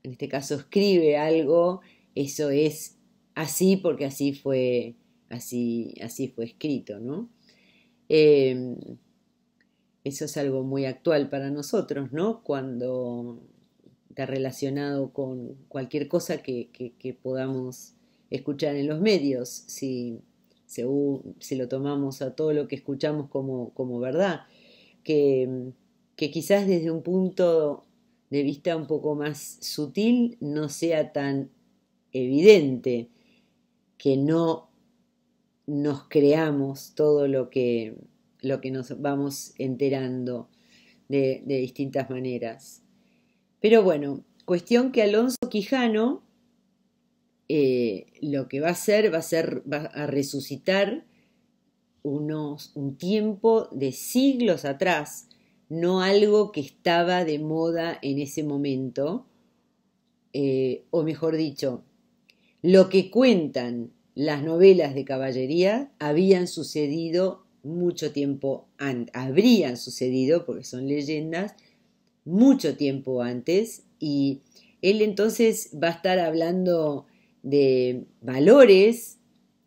Speaker 1: en este caso escribe algo, eso es así porque así fue, así, así fue escrito, ¿no? Em, eso es algo muy actual para nosotros, ¿no? Cuando está relacionado con cualquier cosa que, podamos escuchar en los medios, si, según, si lo tomamos a todo lo que escuchamos como, como verdad, que, mm, que quizás desde un punto de vista un poco más sutil no sea tan evidente, que no nos creamos todo lo que, lo que nos vamos enterando de, de distintas maneras. Pero bueno, cuestión que Alonso Quijano eh, lo que va a hacer va a ser a resucitar unos, un tiempo de siglos atrás, no algo que estaba de moda en ese momento, eh, o mejor dicho, lo que cuentan las novelas de caballería habían sucedido mucho tiempo antes, habrían sucedido, porque son leyendas, mucho tiempo antes y él entonces va a estar hablando de valores,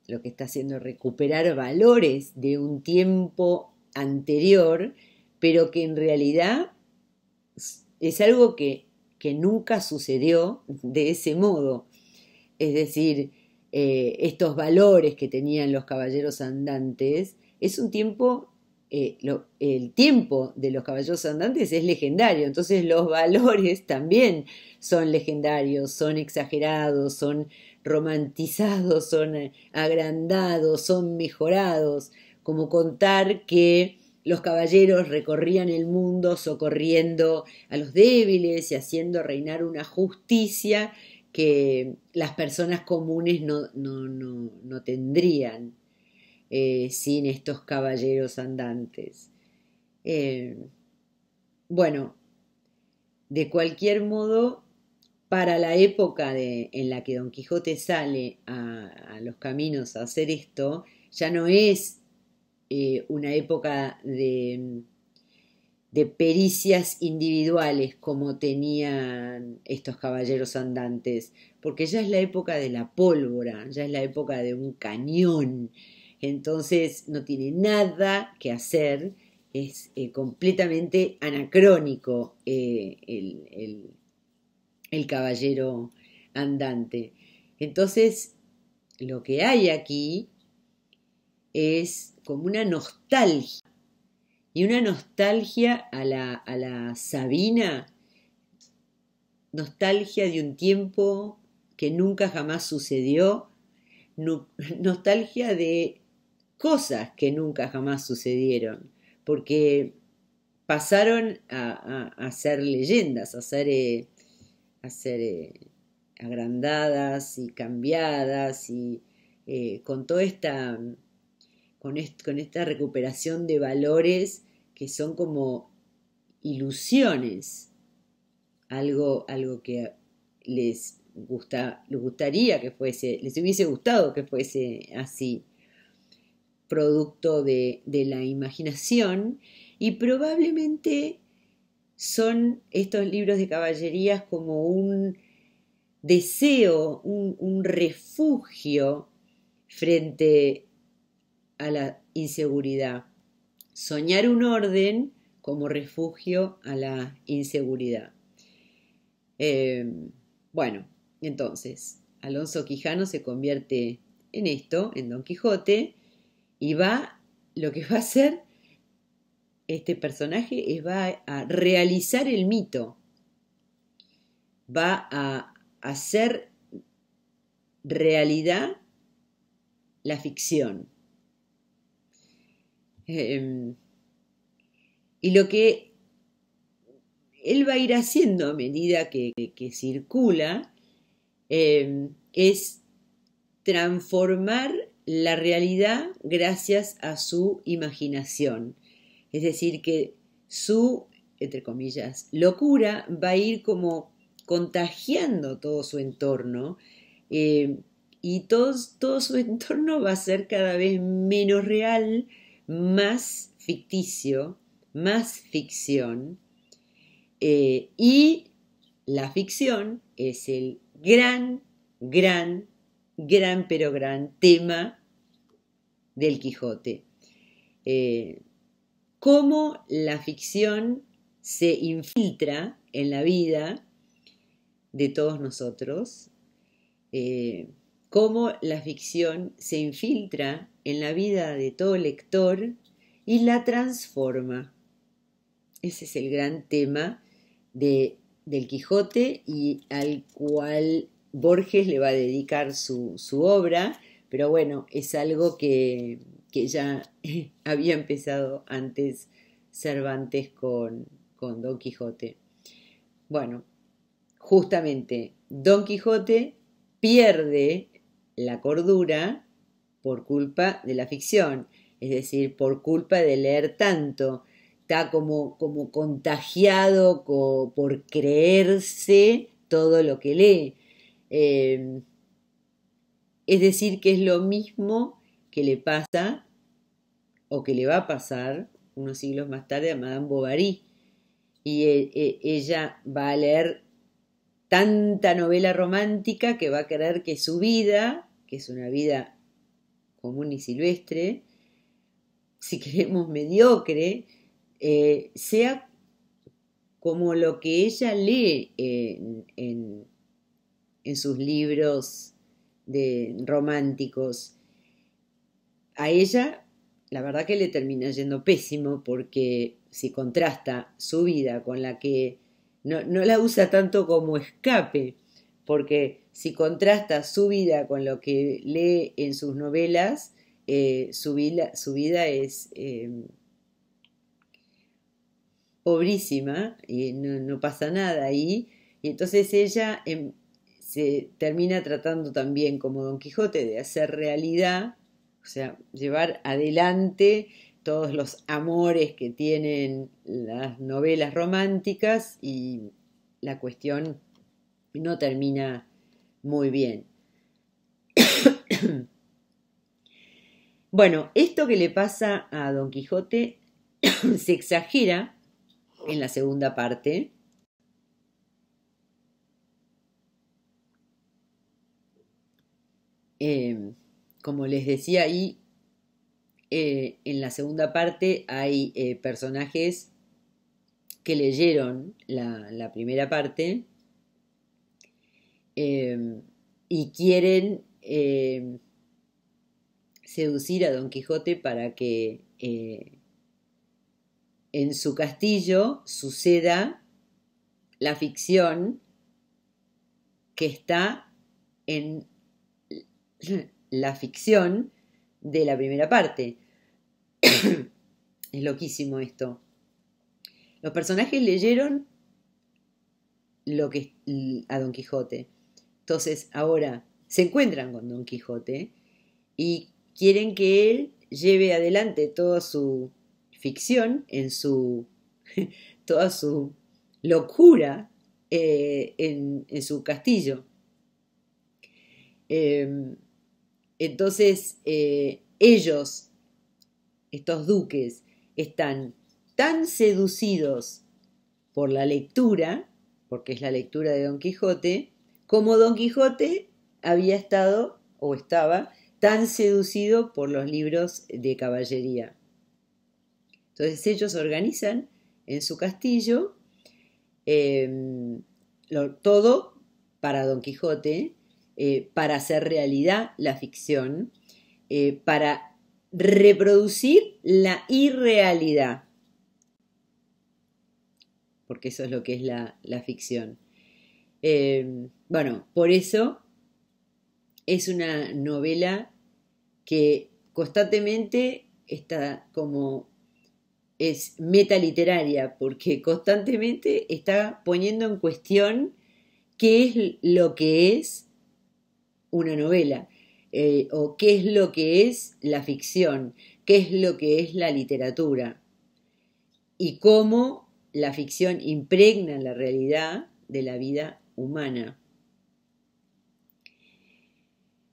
Speaker 1: lo que está haciendo es recuperar valores de un tiempo anterior, pero que en realidad es algo que, que nunca sucedió de ese modo. Es decir, eh, estos valores que tenían los caballeros andantes, es un tiempo eh, el tiempo de los caballeros andantes es legendario, entonces los valores también son legendarios, son exagerados, son romantizados, son eh, agrandados, son mejorados, como contar que los caballeros recorrían el mundo socorriendo a los débiles y haciendo reinar una justicia que las personas comunes no tendrían. Eh, sin estos caballeros andantes. Eh, bueno, de cualquier modo, para la época de, en la que Don Quijote sale a, los caminos a hacer esto, ya no es eh, una época de, de pericias individuales como tenían estos caballeros andantes, porque ya es la época de la pólvora, ya es la época de un cañón, entonces no tiene nada que hacer, es eh, completamente anacrónico eh, el, caballero andante. Entonces, lo que hay aquí es como una nostalgia, y una nostalgia a la, Sabina, nostalgia de un tiempo que nunca jamás sucedió, nostalgia de cosas que nunca jamás sucedieron, porque pasaron a, ser leyendas, a ser, eh, eh, agrandadas y cambiadas y eh, con toda esta, con, esta recuperación de valores que son como ilusiones, algo, algo que les, gusta, les gustaría que fuese, les hubiese gustado que fuese así producto de, la imaginación y probablemente son estos libros de caballerías como un deseo, un, refugio frente a la inseguridad. Soñar un orden como refugio a la inseguridad. Em, bueno, entonces, Alonso Quijano se convierte en esto, en Don Quijote, y va, lo que va a hacer este personaje es va a realizar el mito, va a hacer realidad la ficción. Em, y lo que él va a ir haciendo a medida que, circula em, es transformar la realidad gracias a su imaginación. Es decir, que su, entre comillas, locura va a ir como contagiando todo su entorno eh, y todo, todo su entorno va a ser cada vez menos real, más ficticio, más ficción. Eh, y la ficción es el gran, gran gran, pero gran tema del Quijote. Eh, cómo la ficción se infiltra en la vida de todos nosotros, eh, cómo la ficción se infiltra en la vida de todo lector y la transforma. Ese es el gran tema de, del Quijote y al cual Borges le va a dedicar su, obra, pero bueno, es algo que, que ya había empezado antes Cervantes con, Don Quijote. Bueno, justamente Don Quijote pierde la cordura por culpa de la ficción, es decir, por culpa de leer tanto. Está como, como contagiado por creerse todo lo que lee. Em, es decir, que es lo mismo que le pasa o que le va a pasar unos siglos más tarde a Madame Bovary. Y e, e, ella va a leer tanta novela romántica que va a creer que su vida, que es una vida común y silvestre, si queremos mediocre, eh, sea como lo que ella lee en, en sus libros de románticos. A ella, la verdad que le termina yendo pésimo porque si contrasta su vida con la que no, la usa tanto como escape, porque si contrasta su vida con lo que lee en sus novelas, eh, su, vida, su, vida, es em, pobrísima y no, no, pasa nada ahí. Y entonces ella, em, se termina tratando también como Don Quijote de hacer realidad, o sea, llevar adelante todos los amores que tienen las novelas románticas y la cuestión no termina muy bien. bueno, esto que le pasa a Don Quijote se exagera en la segunda parte, Em, como les decía ahí, eh, en la segunda parte hay eh, personajes que leyeron la, la primera parte em, y quieren em, seducir a Don Quijote para que eh, en su castillo suceda la ficción que está en la ficción de la primera parte. es loquísimo esto. Los personajes leyeron lo que a Don Quijote. Entonces, ahora se encuentran con Don Quijote y quieren que él lleve adelante toda su ficción en su toda su locura eh, en, su castillo. Em, entonces, eh, ellos, estos duques, están tan seducidos por la lectura, porque es la lectura de Don Quijote, como Don Quijote había estado o estaba tan seducido por los libros de caballería. Entonces ellos organizan en su castillo eh, todo para Don Quijote, eh, para hacer realidad la ficción, eh, para reproducir la irrealidad, porque eso es lo que es la, ficción. Eh, bueno, por eso es una novela que constantemente está como es metaliteraria, porque constantemente está poniendo en cuestión qué es lo que es una novela, eh, o qué es lo que es la ficción, qué es lo que es la literatura, y cómo la ficción impregna la realidad de la vida humana.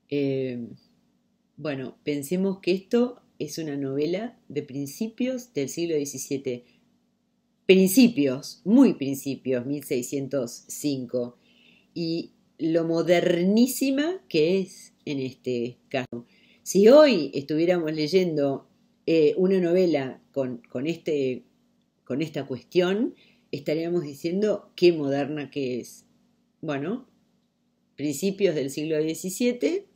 Speaker 1: Eh, bueno, pensemos que esto es una novela de principios del siglo XVII. Principios, muy principios, 1605. Y lo modernísima que es en este caso. Si hoy estuviéramos leyendo eh, una novela con, este, con esta cuestión, estaríamos diciendo qué moderna que es. Bueno, principios del siglo XVII,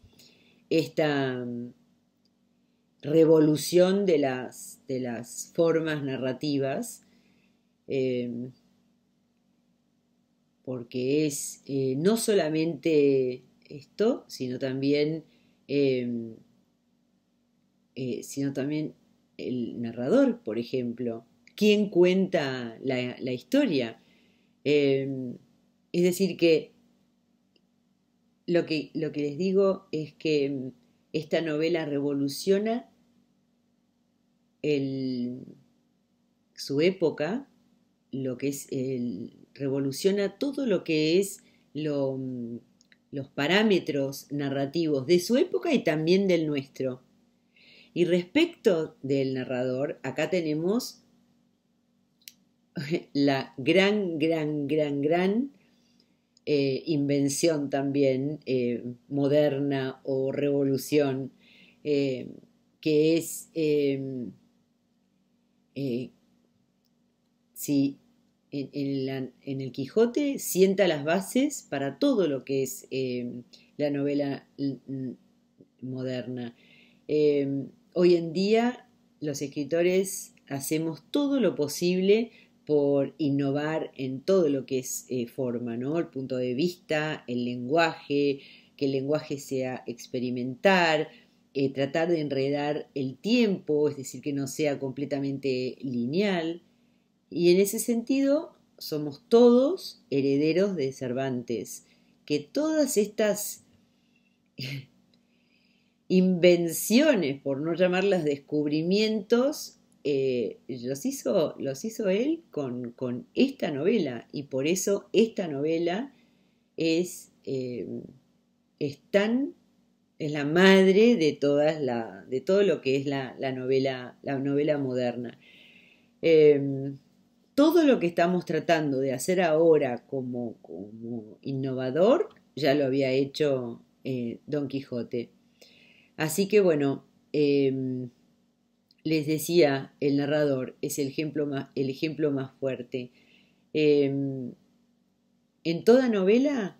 Speaker 1: esta mm, revolución de las, de las formas narrativas, eh, porque es eh, no solamente esto, sino también, em, eh, sino también el narrador, por ejemplo, quién cuenta la, historia. Em, es decir, que lo, que lo que les digo es que em, esta novela revoluciona su época, lo que es el, revoluciona todo lo que es mm, los parámetros narrativos de su época y también del nuestro. Y respecto del narrador, acá tenemos la gran, gran, gran, gran eh, invención también eh, moderna o revolución, eh, que es em, en, el Quijote sienta las bases para todo lo que es eh, la novela mm, mm, moderna. Eh, hoy en día los escritores hacemos todo lo posible por innovar en todo lo que es eh, forma, ¿no? El punto de vista, el lenguaje, que el lenguaje sea experimentar, tratar de enredar el tiempo, es decir, que no sea completamente lineal. Y en ese sentido, somos todos herederos de Cervantes, que todas estas invenciones, por no llamarlas descubrimientos, eh, los, hizo, los, hizo, él con, esta novela y por eso esta novela es, eh, es, tan, es la madre de, todas la, de todo lo que es la, novela, la novela moderna. Eh, todo lo que estamos tratando de hacer ahora como, innovador ya lo había hecho eh, Don Quijote. Así que bueno, em, les decía el narrador, es el ejemplo más, el ejemplo más fuerte. Em, en toda novela,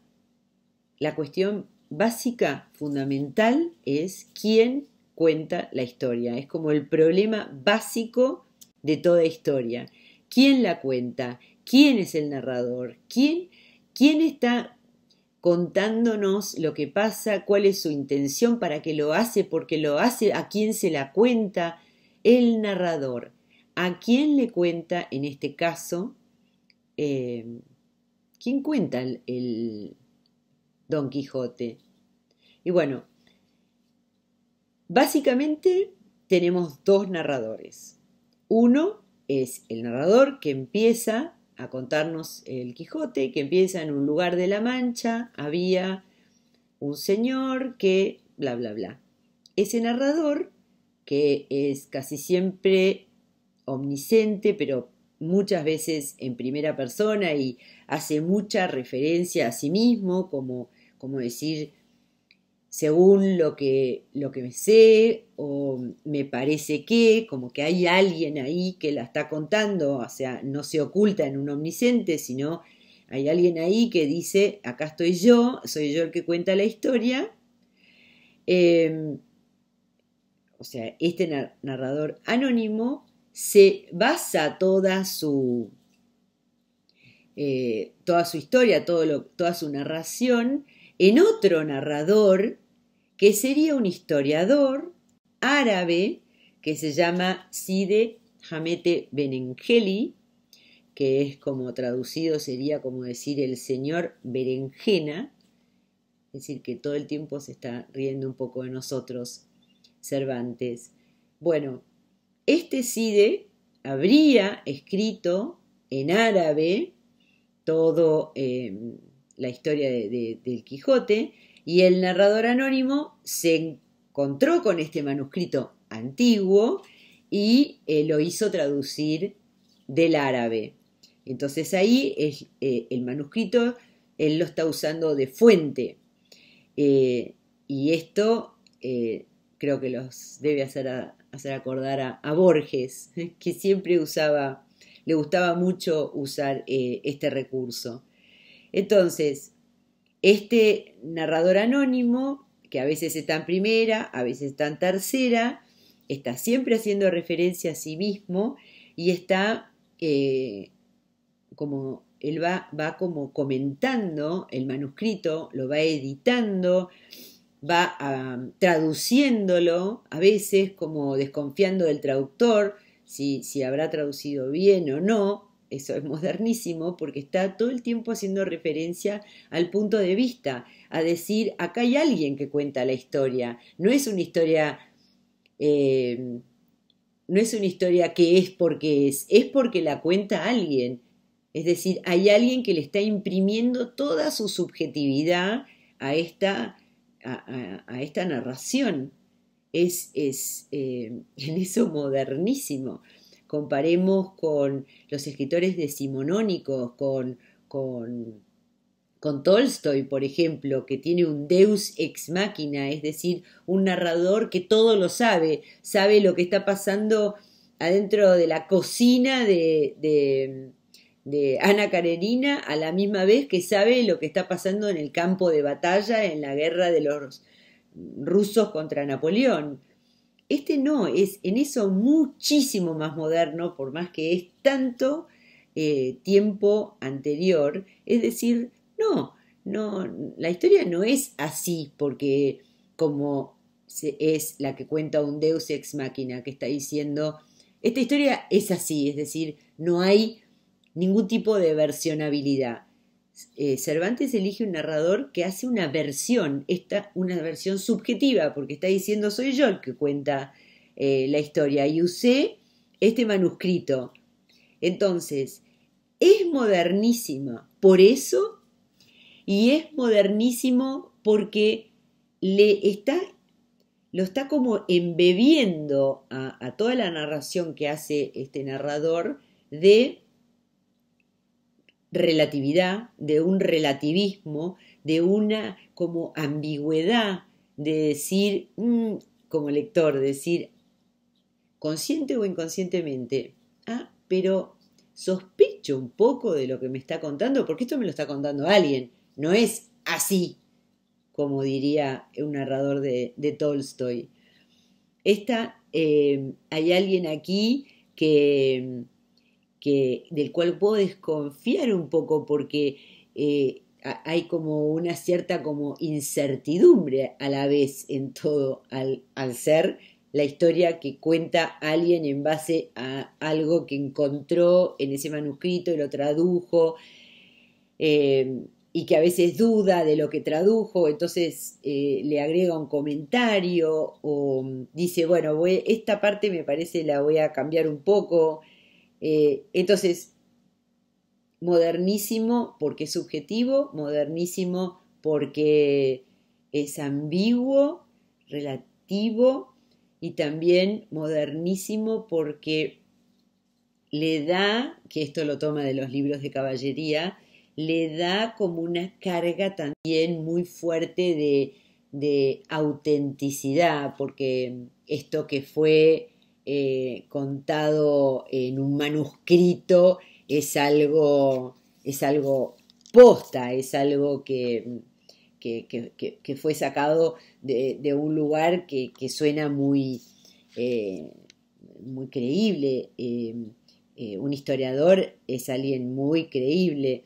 Speaker 1: la cuestión básica, fundamental, es quién cuenta la historia. Es como el problema básico de toda historia quién la cuenta, quién es el narrador, quién, quién está contándonos lo que pasa, cuál es su intención, para qué lo hace, por qué lo hace, a quién se la cuenta, el narrador, a quién le cuenta, en este caso, eh, quién cuenta el Don Quijote. Y bueno, básicamente tenemos dos narradores. Uno es el narrador que empieza a contarnos el Quijote, que empieza en un lugar de la Mancha, había un señor que bla, bla, bla. Ese narrador, que es casi siempre omnisciente, pero muchas veces en primera persona y hace mucha referencia a sí mismo, como, como decir, según lo que, lo que sé o me parece que, como que hay alguien ahí que la está contando, o sea, no se oculta en un omnisciente, sino hay alguien ahí que dice, acá estoy yo, soy yo el que cuenta la historia. Em, o sea, este narrador anónimo se basa toda su, eh, toda su historia, todo toda su narración en otro narrador que sería un historiador árabe que se llama Side Hamete Benengeli, que es como traducido sería como decir el señor berenjena, es decir, que todo el tiempo se está riendo un poco de nosotros, Cervantes. Bueno, este Cide habría escrito en árabe toda eh, la historia del Quijote y el narrador anónimo se encontró con este manuscrito antiguo y eh, lo hizo traducir del árabe. Entonces ahí eh, el manuscrito él lo está usando de fuente eh, y esto creo que los debe hacer, hacer acordar a, a, Borges, que siempre usaba, le gustaba mucho usar este recurso. Entonces, este narrador anónimo, que a veces está en primera, a veces está en tercera, está siempre haciendo referencia a sí mismo y está eh, como él va, como comentando el manuscrito, lo va editando, va ah, traduciéndolo, a veces como desconfiando del traductor, si habrá traducido bien o no, eso es modernísimo porque está todo el tiempo haciendo referencia al punto de vista, a decir, acá hay alguien que cuenta la historia, no es una historia... Eh, no es una historia que es porque es, es porque la cuenta alguien. Es decir, hay alguien que le está imprimiendo toda su subjetividad a esta, a, esta narración. Es, es eh, en eso modernísimo comparemos con los escritores decimonónicos, con, con, con Tolstoy, por ejemplo, que tiene un deus ex machina, es decir, un narrador que todo lo sabe, sabe lo que está pasando adentro de la cocina de, de, de, Ana Karenina, a la misma vez que sabe lo que está pasando en el campo de batalla, en la guerra de los rusos contra Napoleón. Este no, es en eso muchísimo más moderno, por más que es tanto eh, tiempo anterior. Es decir, no, no, la historia no es así, porque como es la que cuenta un Deus ex máquina que está diciendo, esta historia es así, es decir, no hay ningún tipo de versionabilidad. Eh, Cervantes elige un narrador que hace una versión, esta, una versión subjetiva, porque está diciendo soy yo el que cuenta eh, la historia y usé este manuscrito. Entonces, es modernísima por eso y es modernísimo porque le está, lo está como embebiendo a toda la narración que hace este narrador de relatividad, de un relativismo, de una como ambigüedad de decir, mm, como lector, decir consciente o inconscientemente, ah, pero sospecho un poco de lo que me está contando, porque esto me lo está contando alguien, no es así, como diría un narrador de, de Tolstoy. Esta, eh, hay alguien aquí que que, del cual puedo desconfiar un poco porque eh, hay como una cierta como incertidumbre a la vez en todo al, ser la historia que cuenta alguien en base a algo que encontró en ese manuscrito y lo tradujo eh, y que a veces duda de lo que tradujo, entonces eh, le agrega un comentario o dice, bueno, esta parte me parece la voy a cambiar un poco, eh, entonces, modernísimo porque es subjetivo, modernísimo porque es ambiguo, relativo y también modernísimo porque le da, que esto lo toma de los libros de caballería, le da como una carga también muy fuerte de, de autenticidad, porque esto que fue eh, contado en un manuscrito es algo, es algo posta, es algo que, que, fue sacado de, un lugar que, suena muy, eh, muy creíble. Eh, un historiador es alguien muy creíble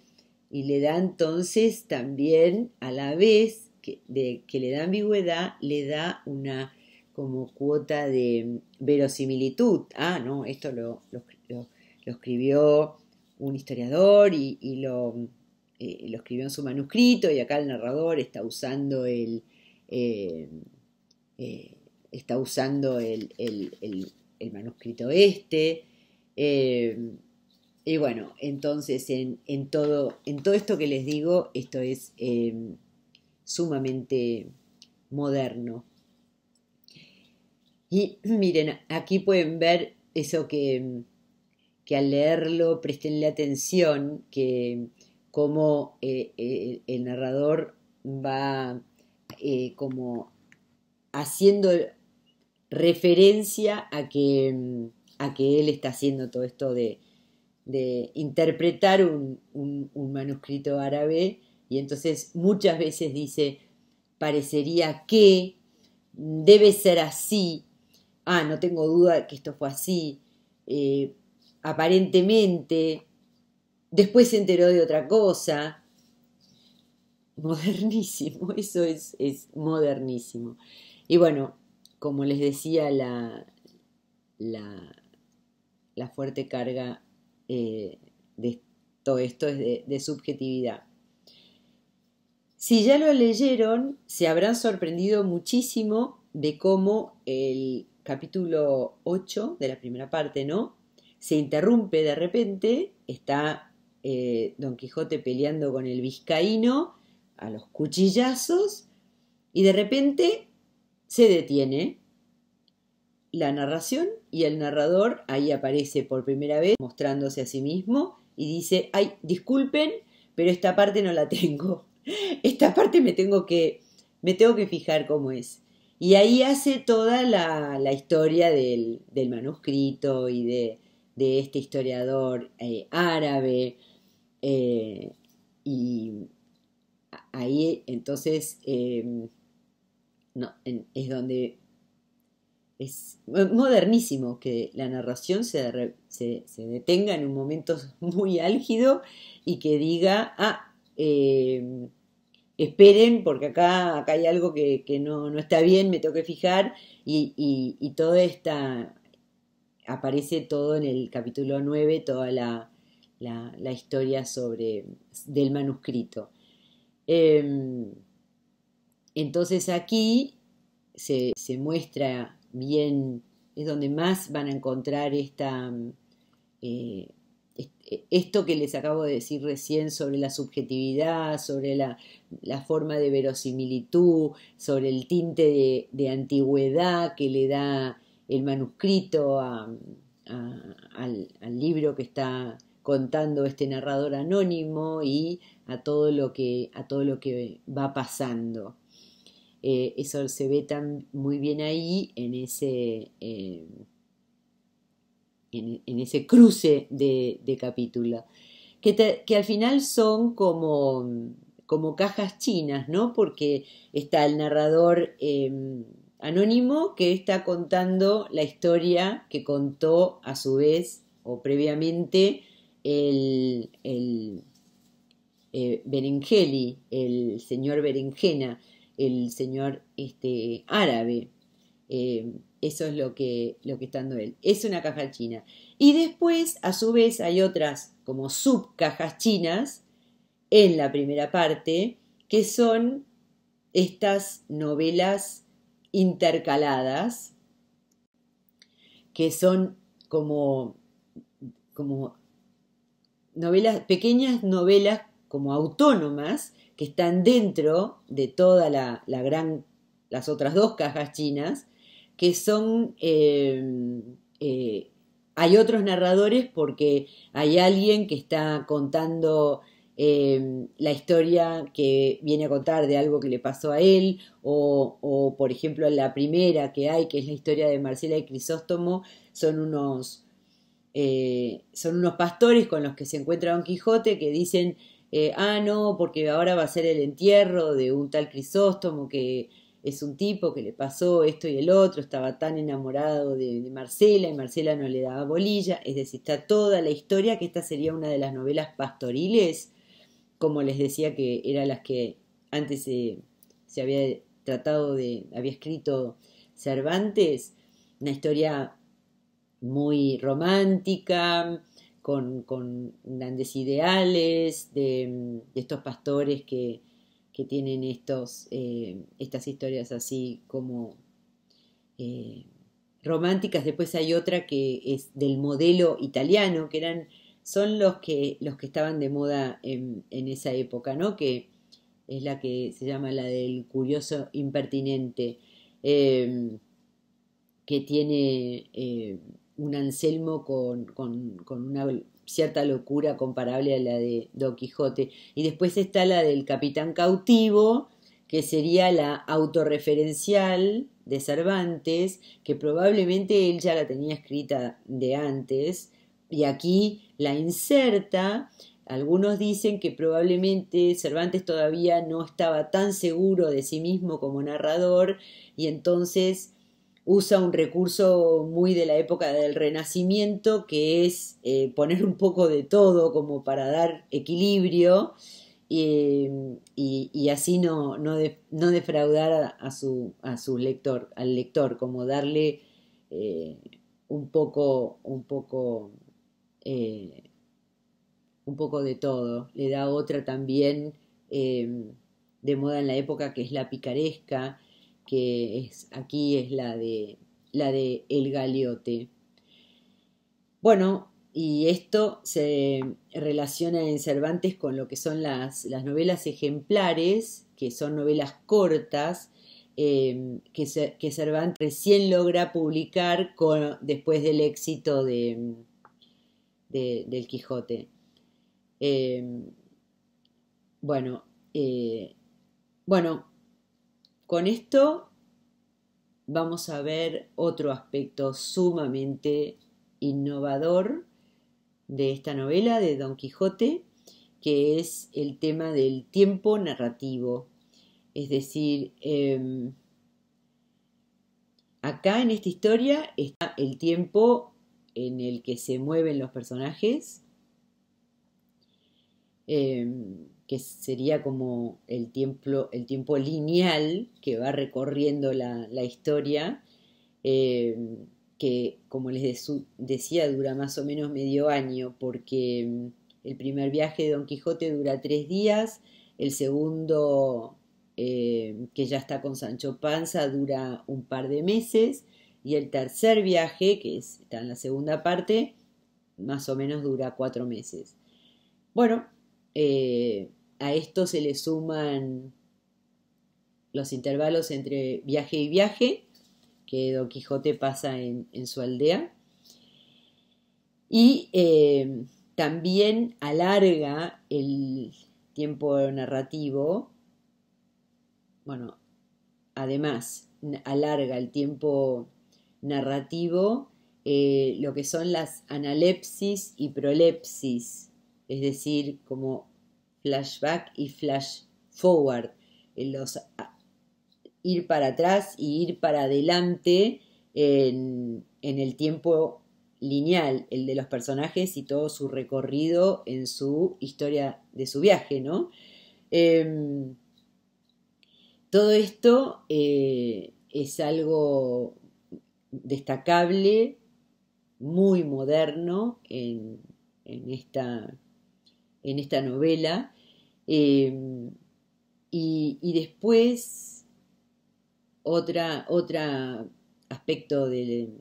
Speaker 1: y le da entonces también a la vez de, que le da ambigüedad, le da una como cuota de verosimilitud. Ah, no, esto lo, escribió un historiador y, eh, lo, escribió en su manuscrito y acá el narrador está usando el... Eh, eh, está usando el, manuscrito este. y bueno, entonces en, en todo esto que les digo, esto es sumamente moderno. Y miren, aquí pueden ver eso que, que al leerlo prestenle atención, que como eh, eh, el narrador va eh, como haciendo referencia a que, mm, a que él está haciendo todo esto de, interpretar un manuscrito árabe y entonces muchas veces dice, parecería que debe ser así, ah, no tengo duda de que esto fue así, eh, aparentemente, después se enteró de otra cosa. Modernísimo, eso es, modernísimo. Y bueno, como les decía, la, la, fuerte carga eh, de todo esto es de subjetividad. Si ya lo leyeron, se habrán sorprendido muchísimo de cómo el capítulo 8 de la primera parte, ¿no? Se interrumpe de repente, está eh, Don Quijote peleando con el vizcaíno a los cuchillazos y de repente se detiene la narración y el narrador ahí aparece por primera vez mostrándose a sí mismo y dice, ay, disculpen, pero esta parte no la tengo. Esta parte me tengo que, me tengo que fijar cómo es. Y ahí hace toda la, historia del, manuscrito y de, este historiador eh, árabe. Eh, y ahí entonces eh, es donde es modernísimo que la narración se, se, detenga en un momento muy álgido y que diga, ah, esperen, porque acá, acá hay algo que, no, está bien, me tengo que fijar, y, y, toda esta, aparece todo en el capítulo 9, toda la, historia sobre, del manuscrito. Em, entonces aquí se, muestra bien, es donde más van a encontrar esta... Eh, e, esto que les acabo de decir recién sobre la subjetividad, sobre la, forma de verosimilitud, sobre el tinte de, antigüedad que le da el manuscrito al, libro que está contando este narrador anónimo y a todo lo que, a todo lo que va pasando. Eh, eso se ve tan muy bien ahí en ese eh, en, ese cruce de, de que, al final son como, como, cajas chinas, ¿no? Porque está el narrador em, anónimo que está contando la historia que contó a su vez o previamente el, el eh, Berengeli, el señor Berenjena, el señor este, árabe. Em, eso es lo que, lo que está dando él. Es una caja china. Y después, a su vez, hay otras como subcajas chinas en la primera parte, que son estas novelas intercaladas, que son como, como novelas, pequeñas novelas como autónomas que están dentro de toda la, la gran, las otras dos cajas chinas, que son... Eh, eh, hay otros narradores porque hay alguien que está contando eh, la historia que viene a contar de algo que le pasó a él, o, por ejemplo la primera que hay, que es la historia de Marcela y Crisóstomo, son unos, son unos pastores con los que se encuentra Don Quijote que dicen, ah, no, porque ahora va a ser el entierro de un tal Crisóstomo que es un tipo que le pasó esto y el otro, estaba tan enamorado de, Marcela y Marcela no le daba bolilla, es decir, está toda la historia que esta sería una de las novelas pastoriles, como les decía que era las que antes se, había tratado de, había escrito Cervantes, una historia muy romántica, con, con grandes ideales de estos pastores que, que tienen estos, eh, estas historias así como eh, románticas. Después hay otra que es del modelo italiano, que eran, son los que, los que estaban de moda en, esa época, ¿no? Que es la que se llama la del curioso impertinente, em, que tiene eh, un Anselmo con una cierta locura comparable a la de Don Quijote. Y después está la del Capitán Cautivo, que sería la autorreferencial de Cervantes, que probablemente él ya la tenía escrita de antes, y aquí la inserta. Algunos dicen que probablemente Cervantes todavía no estaba tan seguro de sí mismo como narrador, y entonces usa un recurso muy de la época del Renacimiento, que es eh, poner un poco de todo como para dar equilibrio y, así no, defraudar a, su, lector, al lector, como darle eh, un poco, un poco, eh, un poco de todo. Le da otra también de moda en la época que es la picaresca que aquí es la de, la de El Galeote. Bueno, y esto se relaciona en Cervantes con lo que son las, novelas ejemplares, que son novelas cortas, eh, que, Cervantes recién logra publicar después del éxito de, del Quijote. Eh, bueno, eh, bueno, con esto vamos a ver otro aspecto sumamente innovador de esta novela de Don Quijote, que es el tema del tiempo narrativo. Es decir, em, acá en esta historia está el tiempo en el que se mueven los personajes. Em, que sería como el tiempo, el tiempo lineal que va recorriendo la, historia, eh, que como les decía dura más o menos medio año, porque mm, el primer viaje de Don Quijote dura tres días, el segundo, eh, que ya está con Sancho Panza, dura un par de meses, y el tercer viaje, que está en la segunda parte, más o menos dura cuatro meses. Bueno, eh, a esto se le suman los intervalos entre viaje y viaje que Don Quijote pasa en, su aldea. Y eh, también alarga el tiempo narrativo, bueno, además alarga el tiempo narrativo eh, lo que son las analepsis y prolepsis, es decir, como flashback y flash forward, los, ir para atrás y ir para adelante en, el tiempo lineal, el de los personajes y todo su recorrido en su historia de su viaje, ¿no? Em, todo esto eh, es algo destacable, muy moderno en esta novela Em, y, y, después, otro aspecto del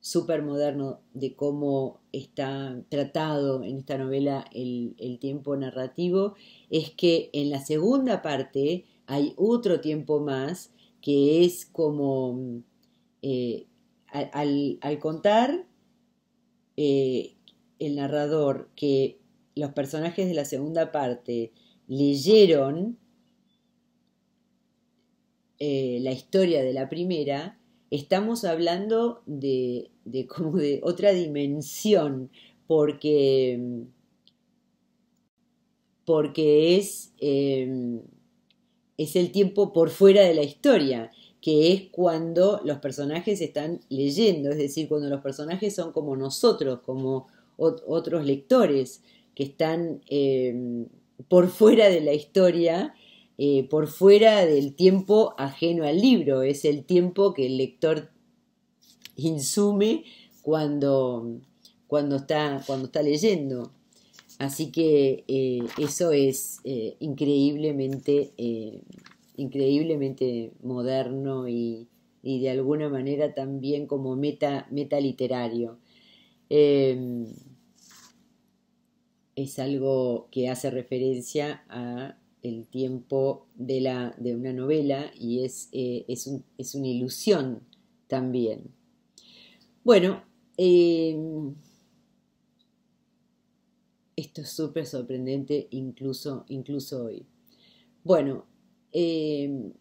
Speaker 1: supermoderno de cómo está tratado en esta novela el, tiempo narrativo es que en la segunda parte hay otro tiempo más que es como eh, al, contar eh, el narrador que los personajes de la segunda parte leyeron eh, la historia de la primera, estamos hablando de, como de otra dimensión, porque, porque es, em, es el tiempo por fuera de la historia que es cuando los personajes están leyendo, es decir, cuando los personajes son como nosotros, como otros lectores que están em, por fuera de la historia, eh, por fuera del tiempo ajeno al libro, es el tiempo que el lector insume cuando, cuando, está, cuando está leyendo. Así que eh, eso es eh, increíblemente, increíblemente moderno y, de alguna manera también como meta, meta literario. Em, es algo que hace referencia a el tiempo de, la, de una novela y es, eh, es, una ilusión también. Bueno, em, esto es súper sorprendente incluso, incluso hoy. Bueno, em,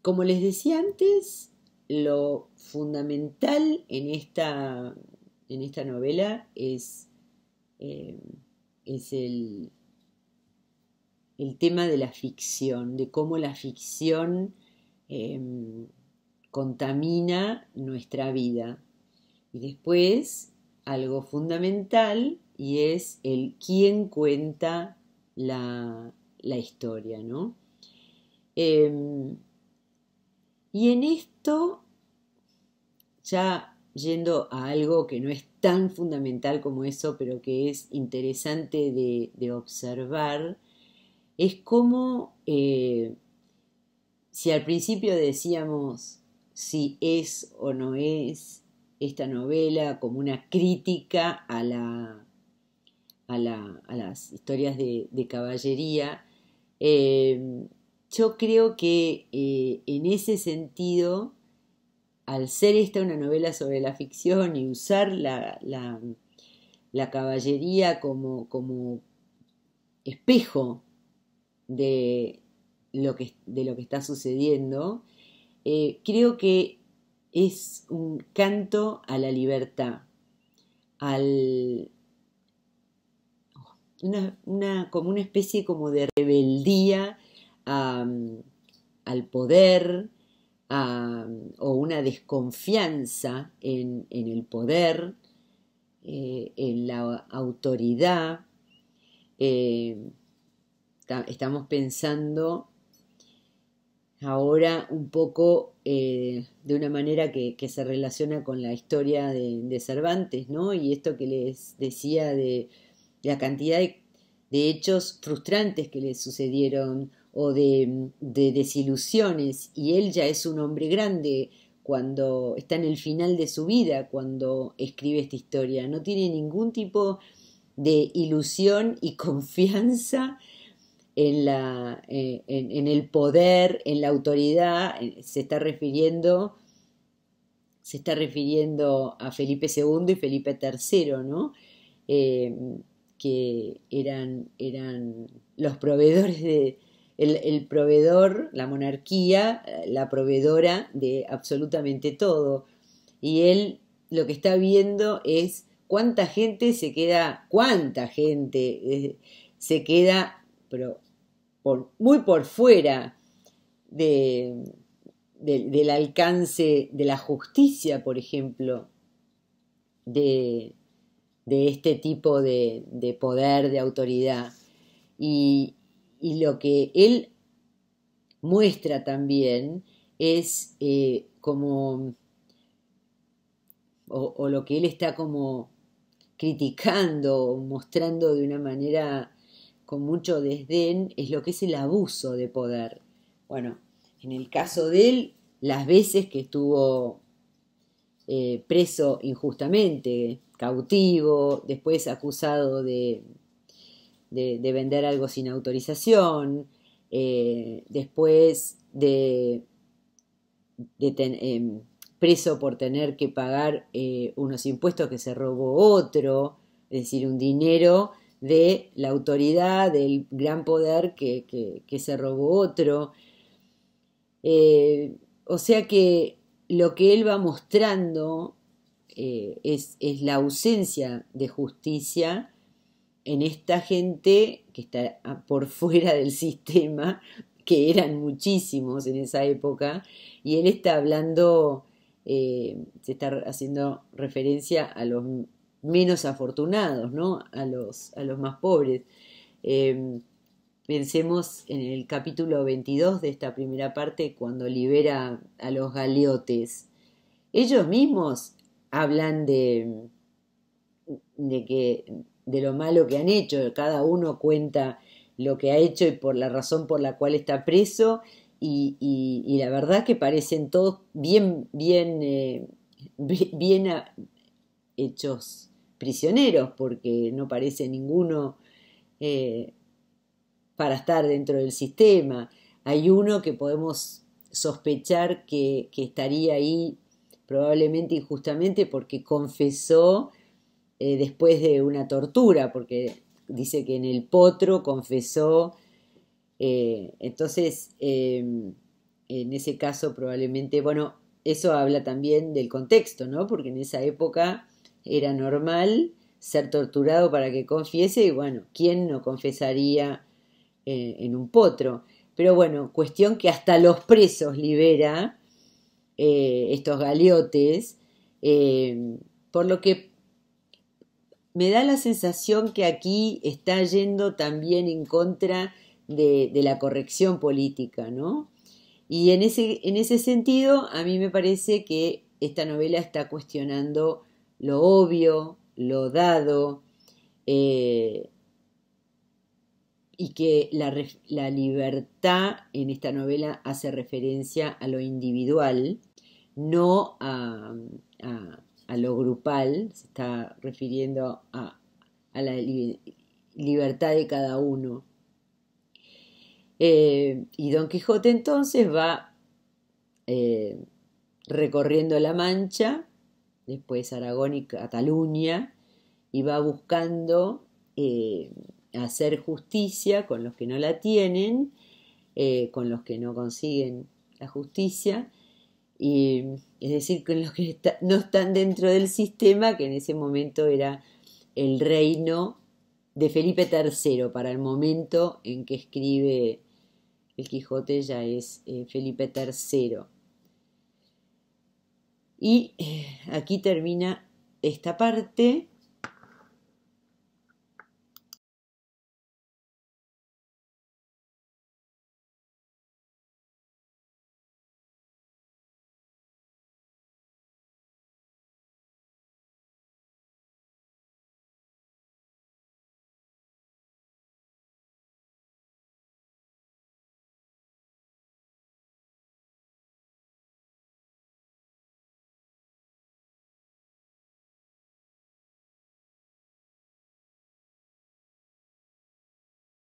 Speaker 1: como les decía antes, lo fundamental en esta, en esta novela es eh, es el, el, tema de la ficción, de cómo la ficción em, contamina nuestra vida. Y después, algo fundamental, y es el quién cuenta la, historia, ¿no? Em, y en esto, ya yendo a algo que no es tan fundamental como eso, pero que es interesante de, observar, es como eh, si al principio decíamos si es o no es esta novela como una crítica a, las historias de, caballería, eh, yo creo que eh, en ese sentido al ser esta una novela sobre la ficción y usar la, caballería como, espejo de lo, que, de lo que está sucediendo, eh, creo que es un canto a la libertad, una, como una especie como de rebeldía al poder, Ah, o una desconfianza en, el poder, eh, en la autoridad. Eh, estamos pensando ahora un poco eh, de una manera que, se relaciona con la historia de, Cervantes, ¿no? Y esto que les decía de la cantidad de, de hechos frustrantes que le sucedieron o de, desilusiones y él ya es un hombre grande cuando está en el final de su vida, cuando escribe esta historia. No tiene ningún tipo de ilusión y confianza en, la, eh, en, el poder, en la autoridad. Se está refiriendo, se está refiriendo a Felipe II y Felipe III, ¿no? Eh, que eran, eran los proveedores de, el, proveedor, la monarquía, eh, la proveedora de absolutamente todo. Y él lo que está viendo es cuánta gente se queda, cuánta gente eh, se queda, pero muy por fuera del alcance de la justicia, por ejemplo, de, de este tipo de, poder, de autoridad. Y, y lo que él muestra también es eh, como, o, lo que él está como criticando, mostrando de una manera con mucho desdén, es lo que es el abuso de poder. Bueno, en el caso de él, las veces que estuvo eh, preso injustamente, cautivo, después acusado de, de, vender algo sin autorización, eh, después de, em, preso por tener que pagar eh, unos impuestos que se robó otro, es decir, un dinero de la autoridad, del gran poder que, se robó otro. Eh, o sea que lo que él va mostrando es la ausencia de justicia en esta gente que está por fuera del sistema, que eran muchísimos en esa época, y él está hablando, eh, se está haciendo referencia a los menos afortunados, ¿no? A los, a los más pobres. Em, pensemos en el capítulo 22 de esta primera parte, cuando libera a los galeotes. Ellos mismos hablan de, de que de lo malo que han hecho. Cada uno cuenta lo que ha hecho y por la razón por la cual está preso. Y, la verdad que parecen todos bien, bien, eh, bien hechos prisioneros, porque no parece ninguno eh, para estar dentro del sistema. Hay uno que podemos sospechar que estaría ahí probablemente injustamente porque confesó eh, después de una tortura, porque dice que en el potro confesó, eh, entonces em, en ese caso probablemente, bueno, eso habla también del contexto, ¿no? Porque en esa época era normal ser torturado para que confiese y bueno, ¿quién no confesaría eh, en, un potro? Pero bueno, cuestión que hasta los presos libera estos galeotes, por lo que me da la sensación que aquí está yendo también en contra de, la corrección política, ¿no? Y en ese, en ese sentido, a mí me parece que esta novela está cuestionando lo obvio, lo dado, eh, y que la, libertad en esta novela hace referencia a lo individual, no a, a lo grupal, se está refiriendo a, la libertad de cada uno. Eh, y Don Quijote entonces va eh, recorriendo La Mancha, después Aragón y Cataluña, y va buscando eh, hacer justicia con los que no la tienen, con los que no consiguen la justicia. Y es decir, con los que no están dentro del sistema, que en ese momento era el reino de Felipe III, para el momento en que escribe el Quijote ya es eh, Felipe III. Y eh, aquí termina esta parte